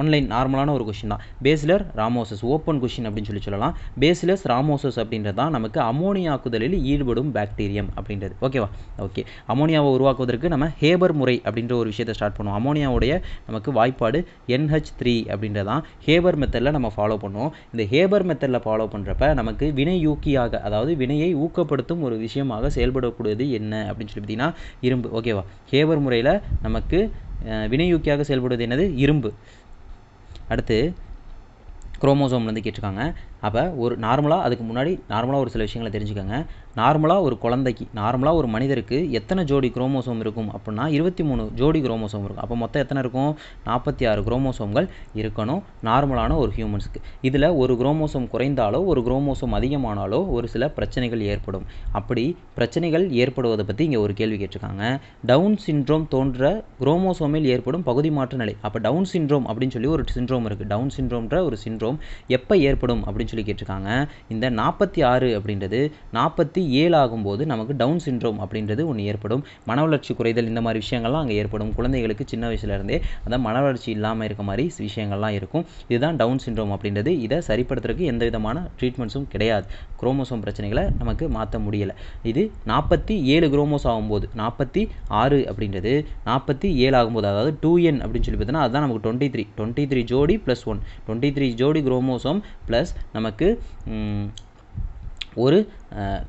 ஒன்லைன் நார்மலான ஒரு கொஷின் தான் பேஸ்லர் ராமோசஸ் ஓப்பன் கொஷின் அப்படின்னு சொல்லி சொல்லலாம் பேஸ்லஸ் ராமோசஸ் அப்படின்றது தான் நமக்கு அமோனியாக்குதலில் ஈடுபடும் பாக்டீரியம் அப்படின்றது ஓகேவா ஓகே அமோனியாவை உருவாக்குவதற்கு நம்ம ஹேபர் முறை அப்படின்ற ஒரு விஷயத்தை ஸ்டார்ட் பண்ணுவோம் அமோனியாவுடைய நமக்கு வாய்ப்பாடு என்ஹெச் த்ரீ அப்படின்றதான் ஹேபர் மெத்தடில் நம்ம ஃபாலோ பண்ணுவோம் இந்த ஹேபர் மெத்தடில் ஃபாலோ பண்ணுறப்ப நமக்கு வினை யூக்கியாக அதாவது வினையை ஊக்கப்படுத்தும் ஒரு விஷயமாக செயல்படக்கூடியது என்ன அப்படின்னு சொல்லி பார்த்தீங்கன்னா இரும்பு ஓகேவா ஹேபர் முறையில் நமக்கு வினையூக்கியாக செயல்படுவது என்னது இரும்பு அடுத்து குரோமோசோம்லேருந்து கேட்டிருக்காங்க அப்போ ஒரு நார்மலாக அதுக்கு முன்னாடி நார்மலாக ஒரு சில விஷயங்களை தெரிஞ்சுக்கோங்க நார்மலாக ஒரு குழந்தைக்கு நார்மலாக ஒரு மனிதருக்கு எத்தனை ஜோடி குரோமோசோம் இருக்கும் அப்படின்னா இருபத்தி மூணு ஜோடி குரோமோசோம் இருக்கும் அப்போ மொத்தம் எத்தனை இருக்கும் நாற்பத்தி ஆறு குரோமோசோம்கள் இருக்கணும் நார்மலான ஒரு ஹியூமன்ஸுக்கு இதில் ஒரு குரோமோசோம் குறைந்தாலோ ஒரு குரோமோசோம் அதிகமானாலோ ஒரு சில பிரச்சனைகள் ஏற்படும் அப்படி பிரச்சனைகள் ஏற்படுவதை பற்றி இங்கே ஒரு கேள்வி கேட்டிருக்காங்க டவுன் சின்ட்ரோம் தோன்ற குரோமோசோமில் ஏற்படும் பகுதி மாற்ற நிலை அப்போ டவுன் சின்ட்ரோம் அப்படின்னு சொல்லி ஒரு சின்ட்ரோம் இருக்குது டவுன் சின்ட்ரோம்ன்ற ஒரு சின்ட்ரோம் எப்போ ஏற்படும் அப்படின்னு அப்படின்னு சொல்லி கேட்டிருக்காங்க இந்த நாற்பத்தி ஆறு அப்படின்றது நாற்பத்தி ஏழு ஆகும்போது நமக்கு டவுன் சின்ரோம் அப்படின்றது ஒன்று ஏற்படும் மன வளர்ச்சி குறைதல் இந்த மாதிரி விஷயங்கள்லாம் அங்கே ஏற்படும் குழந்தைகளுக்கு சின்ன வயசுலேருந்தே அதான் மன வளர்ச்சி இல்லாமல் இருக்க மாதிரி விஷயங்கள்லாம் இருக்கும் இதுதான் டவுன் சின்ரோம் அப்படின்றது இதை சரிப்படுத்துறதுக்கு எந்த விதமான ட்ரீட்மெண்ட்ஸும் கிடையாது குரோமோசோம் பிரச்சனைகளை நமக்கு மாற்ற முடியலை இது நாற்பத்தி ஏழு குரோமோஸ் ஆகும்போது நாற்பத்தி ஆறு அப்படின்றது நாற்பத்தி ஏழு ஆகும்போது அதாவது டூ என் அப்படின்னு சொல்லி பார்த்தீங்கன்னா அதுதான் நமக்கு டுவெண்ட்டி த்ரீ டுவெண்ட்டி த்ரீ ஜோடி ப்ளஸ் ஒன் டுவெண்ட்டி த்ரீ ஜோடி குரோமோசோம் ப்ளஸ் நமக்கு ஒரு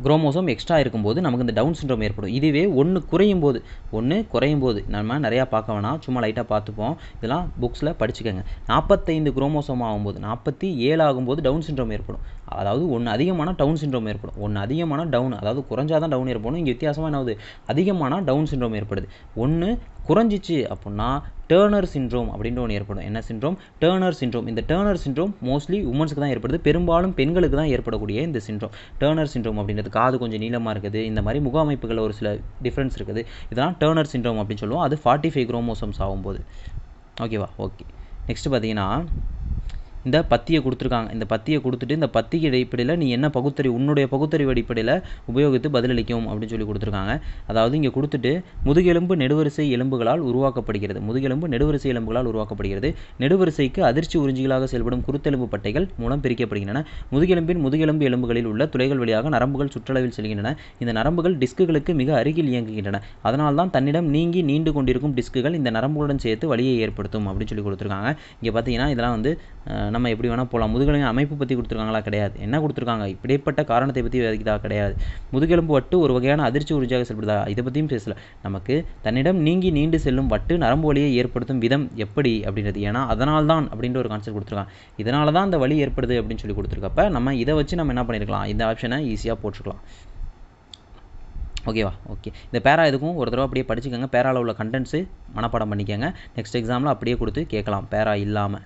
குரோமோசோம் எக்ஸ்ட்ரா இருக்கும்போது நமக்கு இந்த டவுன் சிண்ட்ரோம் ஏற்படும் இதுவே ஒன்று குறையும் போது ஒன்று குறையும் போது நம்ம நிறையா பார்க்க வேணாம் சும்மா லைட்டாக பார்த்துப்போம் இதெல்லாம் புக்ஸில் படிச்சுக்கோங்க நாற்பத்தைந்து குரோமோசோம் ஆகும்போது நாற்பத்தி ஏழு ஆகும்போது டவுன் சிண்ட்ரோம் ஏற்படும் அதாவது ஒன்று அதிகமான டவுன் சிண்ட்ரோம் ஏற்படும் ஒன்று அதிகமான டவுன் அதாவது குறைஞ்சாதான் டவுன் ஏற்படும் இங்கே வித்தியாசமாக என்னாவது அதிகமான டவுன் சிண்ட்ரோம் ஏற்படுது ஒன்று குறைஞ்சிச்சு அப்படின்னா டேர்னர் சிண்ட்ரோம் அப்படின்ற ஒன்று ஏற்படும் என்ன சின்ட்ரோம் டேர்னர் சின்ட்ரோம் இந்த டேர்னர் சிண்ட்ரோம் மோஸ்ட்லி உமன்ஸுக்கு தான் ஏற்படுது பெரும்பாலும் பெண்களுக்கு தான் ஏற்படக்கூடிய இந்த சிண்ட்ரோம் டேர்னர் சின்ட்ரோம் சிண்ட்ரோம் அப்படின்றது காது கொஞ்சம் நீளமாக இருக்குது இந்த மாதிரி முக அமைப்புகளில் ஒரு சில டிஃப்ரென்ஸ் இருக்குது இதெல்லாம் டேர்னர் சிண்ட்ரோம் அப்படின்னு சொல்லுவோம் அது ஃபார்ட்டி ஃபைவ் குரோமோசம்ஸ் ஆகும்போது ஓகேவா ஓகே நெக்ஸ்ட் பார்த்தீங்கன்னா இந்த பத்தியை கொடுத்துருக்காங்க இந்த பத்தியை கொடுத்துட்டு இந்த பத்தி அடிப்படையில் நீ என்ன பகுத்தறிவு உன்னுடைய பகுத்தறிவு அடிப்படையில் உபயோகித்து பதிலளிக்கும் அப்படின்னு சொல்லி கொடுத்துருக்காங்க அதாவது இங்கே கொடுத்துட்டு முதுகெலும்பு நெடுவரிசை எலும்புகளால் உருவாக்கப்படுகிறது முதுகெலும்பு நெடுவரிசை எலும்புகளால் உருவாக்கப்படுகிறது நெடுவரிசைக்கு அதிர்ச்சி உறிஞ்சிகளாக செயல்படும் குருத்தெலும்பு பட்டைகள் மூலம் பிரிக்கப்படுகின்றன முதுகெலும்பின் முதுகெலும்பு எலும்புகளில் உள்ள துளைகள் வழியாக நரம்புகள் சுற்றளவில் செல்கின்றன இந்த நரம்புகள் டிஸ்குகளுக்கு மிக அருகில் இயங்குகின்றன அதனால் தான் தன்னிடம் நீங்கி நீண்டு கொண்டிருக்கும் டிஸ்குகள் இந்த நரம்புகளுடன் சேர்த்து வழியை ஏற்படுத்தும் அப்படின்னு சொல்லி கொடுத்துருக்காங்க இங்கே பார்த்தீங்கன்னா இதெல்லாம் வந்து நம்ம எப்படி வேணால் போகலாம் முதுகெலும்பு அமைப்பு பற்றி கொடுத்துருக்காங்களா கிடையாது என்ன கொடுத்துருக்காங்க இப்படிப்பட்ட காரணத்தை பற்றி விதைக்குதா கிடையாது முதுகெலும்பு வட்டு ஒரு வகையான அதிர்ச்சி உறுதியாக செல்படுதா இதை பற்றியும் பேசல நமக்கு தன்னிடம் நீங்கி நீண்டு செல்லும் வட்டு நரம்பு வலியை ஏற்படுத்தும் விதம் எப்படி அப்படின்றது ஏன்னா அதனால் தான் அப்படின்ற ஒரு கான்செப்ட் கொடுத்துருக்காங்க இதனால தான் அந்த வழி ஏற்படுது அப்படின்னு சொல்லி கொடுத்துருக்கப்ப நம்ம இதை வச்சு நம்ம என்ன பண்ணியிருக்கலாம் இந்த ஆப்ஷனை ஈஸியாக போட்டுருக்கலாம் ஓகேவா ஓகே இந்த பேரா எதுக்கும் ஒரு தடவை அப்படியே படிச்சுக்கோங்க பேராவில் உள்ள கண்டென்ட்ஸு மனப்பாடம் பண்ணிக்கோங்க நெக்ஸ்ட் எக்ஸாமில் அப்படியே கொடுத்து கேட்கலாம் பேரா இல்லாமல்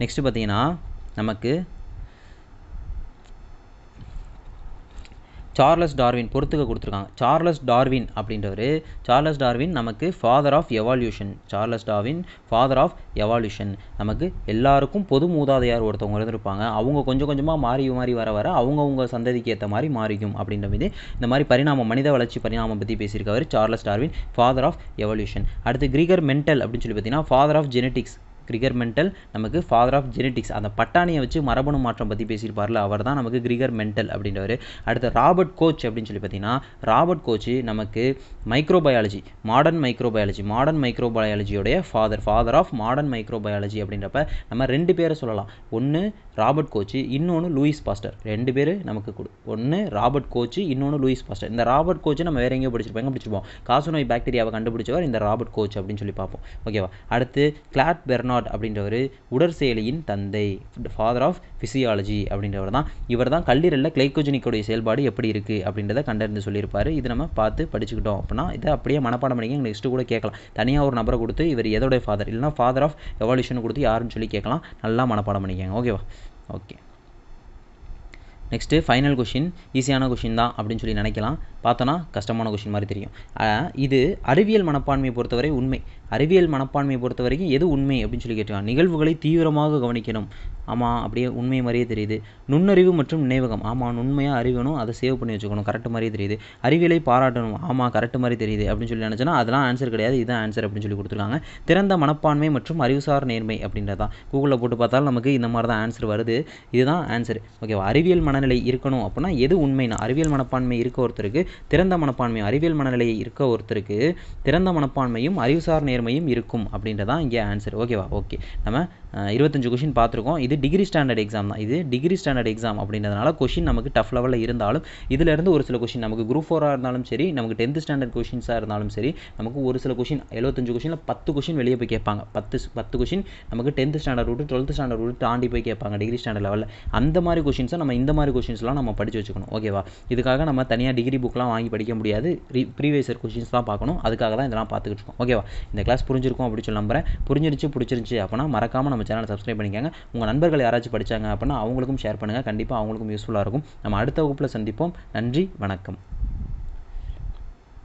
நெக்ஸ்ட்டு பார்த்தீங்கன்னா நமக்கு சார்லஸ் டார்வின் பொறுத்துக்க கொடுத்துருக்காங்க சார்லஸ் டார்வின் அப்படின்றவர் சார்லஸ் டார்வின் நமக்கு father of evolution Charles Darwin father of evolution நமக்கு எல்லாருக்கும் பொது மூதாதையார் ஒருத்தவங்க இருந்திருப்பாங்க அவங்க கொஞ்சம் கொஞ்சமாக மாறி மாறி வர வர அவங்கவுங்க சந்ததிக்கு ஏற்ற மாதிரி மாறிக்கும் அப்படின்ற மீது இந்த மாதிரி பரிணாம மனித வளர்ச்சி பரிணாமம் பற்றி பேசியிருக்காரு Charles Darwin father of evolution அடுத்து கிரீகர் மென்டல் அப்படின்னு சொல்லி பார்த்தீங்கன்னா father of genetics Gregor Mendel நமக்கு ஃபாதர் ஆஃப் ஜெனட்டிக்ஸ் அந்த பட்டாணியை வச்சு மரபணு மாற்றம் பற்றி பேசியிருப்பார்ல அவர் தான் நமக்கு கிரிகர் மென்டல் அப்படின்றவர் அடுத்து ராபர்ட் கோச் அப்படின்னு சொல்லி பார்த்தீங்கன்னா ராபர்ட் கோச் நமக்கு மைக்ரோபயாலஜி மாடர்ன் மைக்ரோபயாலஜி மாடர்ன் மைக்ரோபயாலஜியோடைய father father of modern microbiology அப்படின்றப்ப நம்ம ரெண்டு பேரை சொல்லலாம் ஒன்று ராபர்ட் கோச்சு இன்னொன்று லூயிஸ் பாஸ்டர் ரெண்டு பேர் நமக்கு கொடு ஒன்று ராபர்ட் கோச்சு இன்னொன்று லூயிஸ் பாஸ்டர் இந்த ராபர்ட் கோச்சு நம்ம வேறு எங்கேயோ படிச்சிருப்போம் எங்கே பிடிச்சிருப்போம் காசு நோய் பாக்டீரியாவை கண்டுபிடிச்சவர் இந்த ராபர்ட் கோச் அப்படின்னு சொல்லி பார்ப்போம் ஓகேவா அடுத்து கிளாட் பெர்னா கார்னாட் அப்படின்றவர் உடற்செயலியின் தந்தை ஃபாதர் ஆஃப் ஃபிசியாலஜி அப்படின்றவர் தான் இவர் தான் கல்லீரலில் கிளைக்கோஜெனிக்கோடைய செயல்பாடு எப்படி இருக்குது அப்படின்றத கண்டறிந்து சொல்லியிருப்பார் இது நம்ம பார்த்து படிச்சுக்கிட்டோம் அப்படின்னா இதை அப்படியே மனப்பாடம் பண்ணி எங்களுக்கு நெக்ஸ்ட்டு கூட கேட்கலாம் தனியாக ஒரு நபரை கொடுத்து இவர் எதோடைய ஃபாதர் இல்லைனா ஃபாதர் ஆஃப் எவாலியூஷன் கொடுத்து யாருன்னு சொல்லி கேட்கலாம் நல்லா மனப்பாடம் பண்ணிக்கங்க ஓகேவா ஓகே நெக்ஸ்ட்டு ஃபைனல் கொஷின் ஈஸியான கொஷின் தான் அப்படின்னு சொல்லி நினைக்கலாம் பார்த்தோன்னா கஷ்டமான கொஷின் மாதிரி தெரியும் இது அறிவியல் மனப்பான்மையை பொறுத்தவரை உண்மை அறிவியல் மனப்பான்மையை பொறுத்த வரைக்கும் எது உண்மை அப்படின்னு சொல்லி கேட்டிருக்காங்க நிகழ்வுகளை தீவிரமாக கவனிக்கணும் ஆமாம் அப்படியே உண்மை மாதிரியே தெரியுது நுண்ணறிவு மற்றும் நினைவகம் ஆமாம் உண்மையாக அறிவணும் அதை சேவ் பண்ணி வச்சுக்கணும் கரெக்ட் மாதிரியே தெரியுது அறிவியலை பாராட்டணும் ஆமாம் கரெக்ட் மாதிரி தெரியுது அப்படின்னு சொல்லி நினச்சோன்னா அதெல்லாம் ஆன்சர் கிடையாது இதுதான் ஆன்சர் அப்படின்னு சொல்லி கொடுத்துருக்காங்க திறந்த மனப்பான்மை மற்றும் அறிவுசார் நேர்மை அப்படின்றதா கூகுளில் போட்டு பார்த்தாலும் நமக்கு இந்த மாதிரி தான் ஆன்சர் வருது இதுதான் ஆன்சர் ஓகேவா அறிவியல் மனநிலை இருக்கணும் அப்படின்னா எது உண்மைன்னா அறிவியல் மனப்பான்மை இருக்க ஒருத்தருக்கு திறந்த மனப்பான்மையும் அறிவியல் மனநிலையை இருக்க ஒருத்தருக்கு திறந்த மனப்பான்மையும் அறிவுசார் நேர்மையும் இருக்கும் அப்படின்றதான் இங்கே ஆன்சர் ஓகேவா ஓகே நம்ம இருபத்தஞ்சு கொஷின் பார்த்துருக்கோம் இது டிகிரி ஸ்டாண்டர்ட் எக்ஸாம் தான் இது டிகிரி ஸ்டாண்டர்ட் எக்ஸாம் அப்படின்றதுனால கொஷின் நமக்கு டஃப் லெவலில் இருந்தாலும் இதிலேருந்து ஒரு சில கொஷின் நமக்கு குரூப் ஃபோராக இருந்தாலும் சரி நமக்கு டென்த்து ஸ்டாண்டர்ட் கொஷின்ஸாக இருந்தாலும் சரி நமக்கு ஒரு சில கொஷின் எழுபத்தஞ்சு கொஷினில் பத்து கொஷின் வெளியே போய் கேட்பாங்க பத்து பத்து கொஷின் நமக்கு tenth standard route twelfth standard route தாண்டி போய் கேட்பாங்க டிகிரி ஸ்டாண்டர்ட் லெவலில் அந்த மாதிரி கொஷின்ஸை நம்ம இந்த மாதிரி கொஷின்ஸ்லாம் நம்ம படித்து வச்சுக்கணும் ஓகேவா இதுக்காக நம்ம தனியாக டிகிரி புக்லாம் வாங்கி படிக்க முடியாது ரீ ப்ரீவியஸர் கொஷின்ஸ் தான் பார்க்கணும் அதுக்காக தான் இதெல்லாம் பார்த்துக்கிட்டு இருக்கோம் ஓகேவா இந்த கிளாஸ் புரிஞ்சிருக்கும் அப்படின்னு சொல்லி நம்புறேன் புரிஞ்சிருச்சு பிடிச்சிருந்துச்சி அப்படின்னா மறக்காமல் நம்ம நம்ம சேனலை சப்ஸ்கிரைப் பண்ணிக்கோங்க உங்கள் நண்பர்கள் யாராச்சும் படித்தாங்க அப்படின்னா அவங்களுக்கும் ஷேர் பண்ணுங்கள் கண்டிப்பாக அவங்களுக்கும் யூஸ்ஃபுல்லாக இருக்கும் நம்ம அடுத்த வகுப்பில் சந்திப்போம் நன்றி வணக்கம்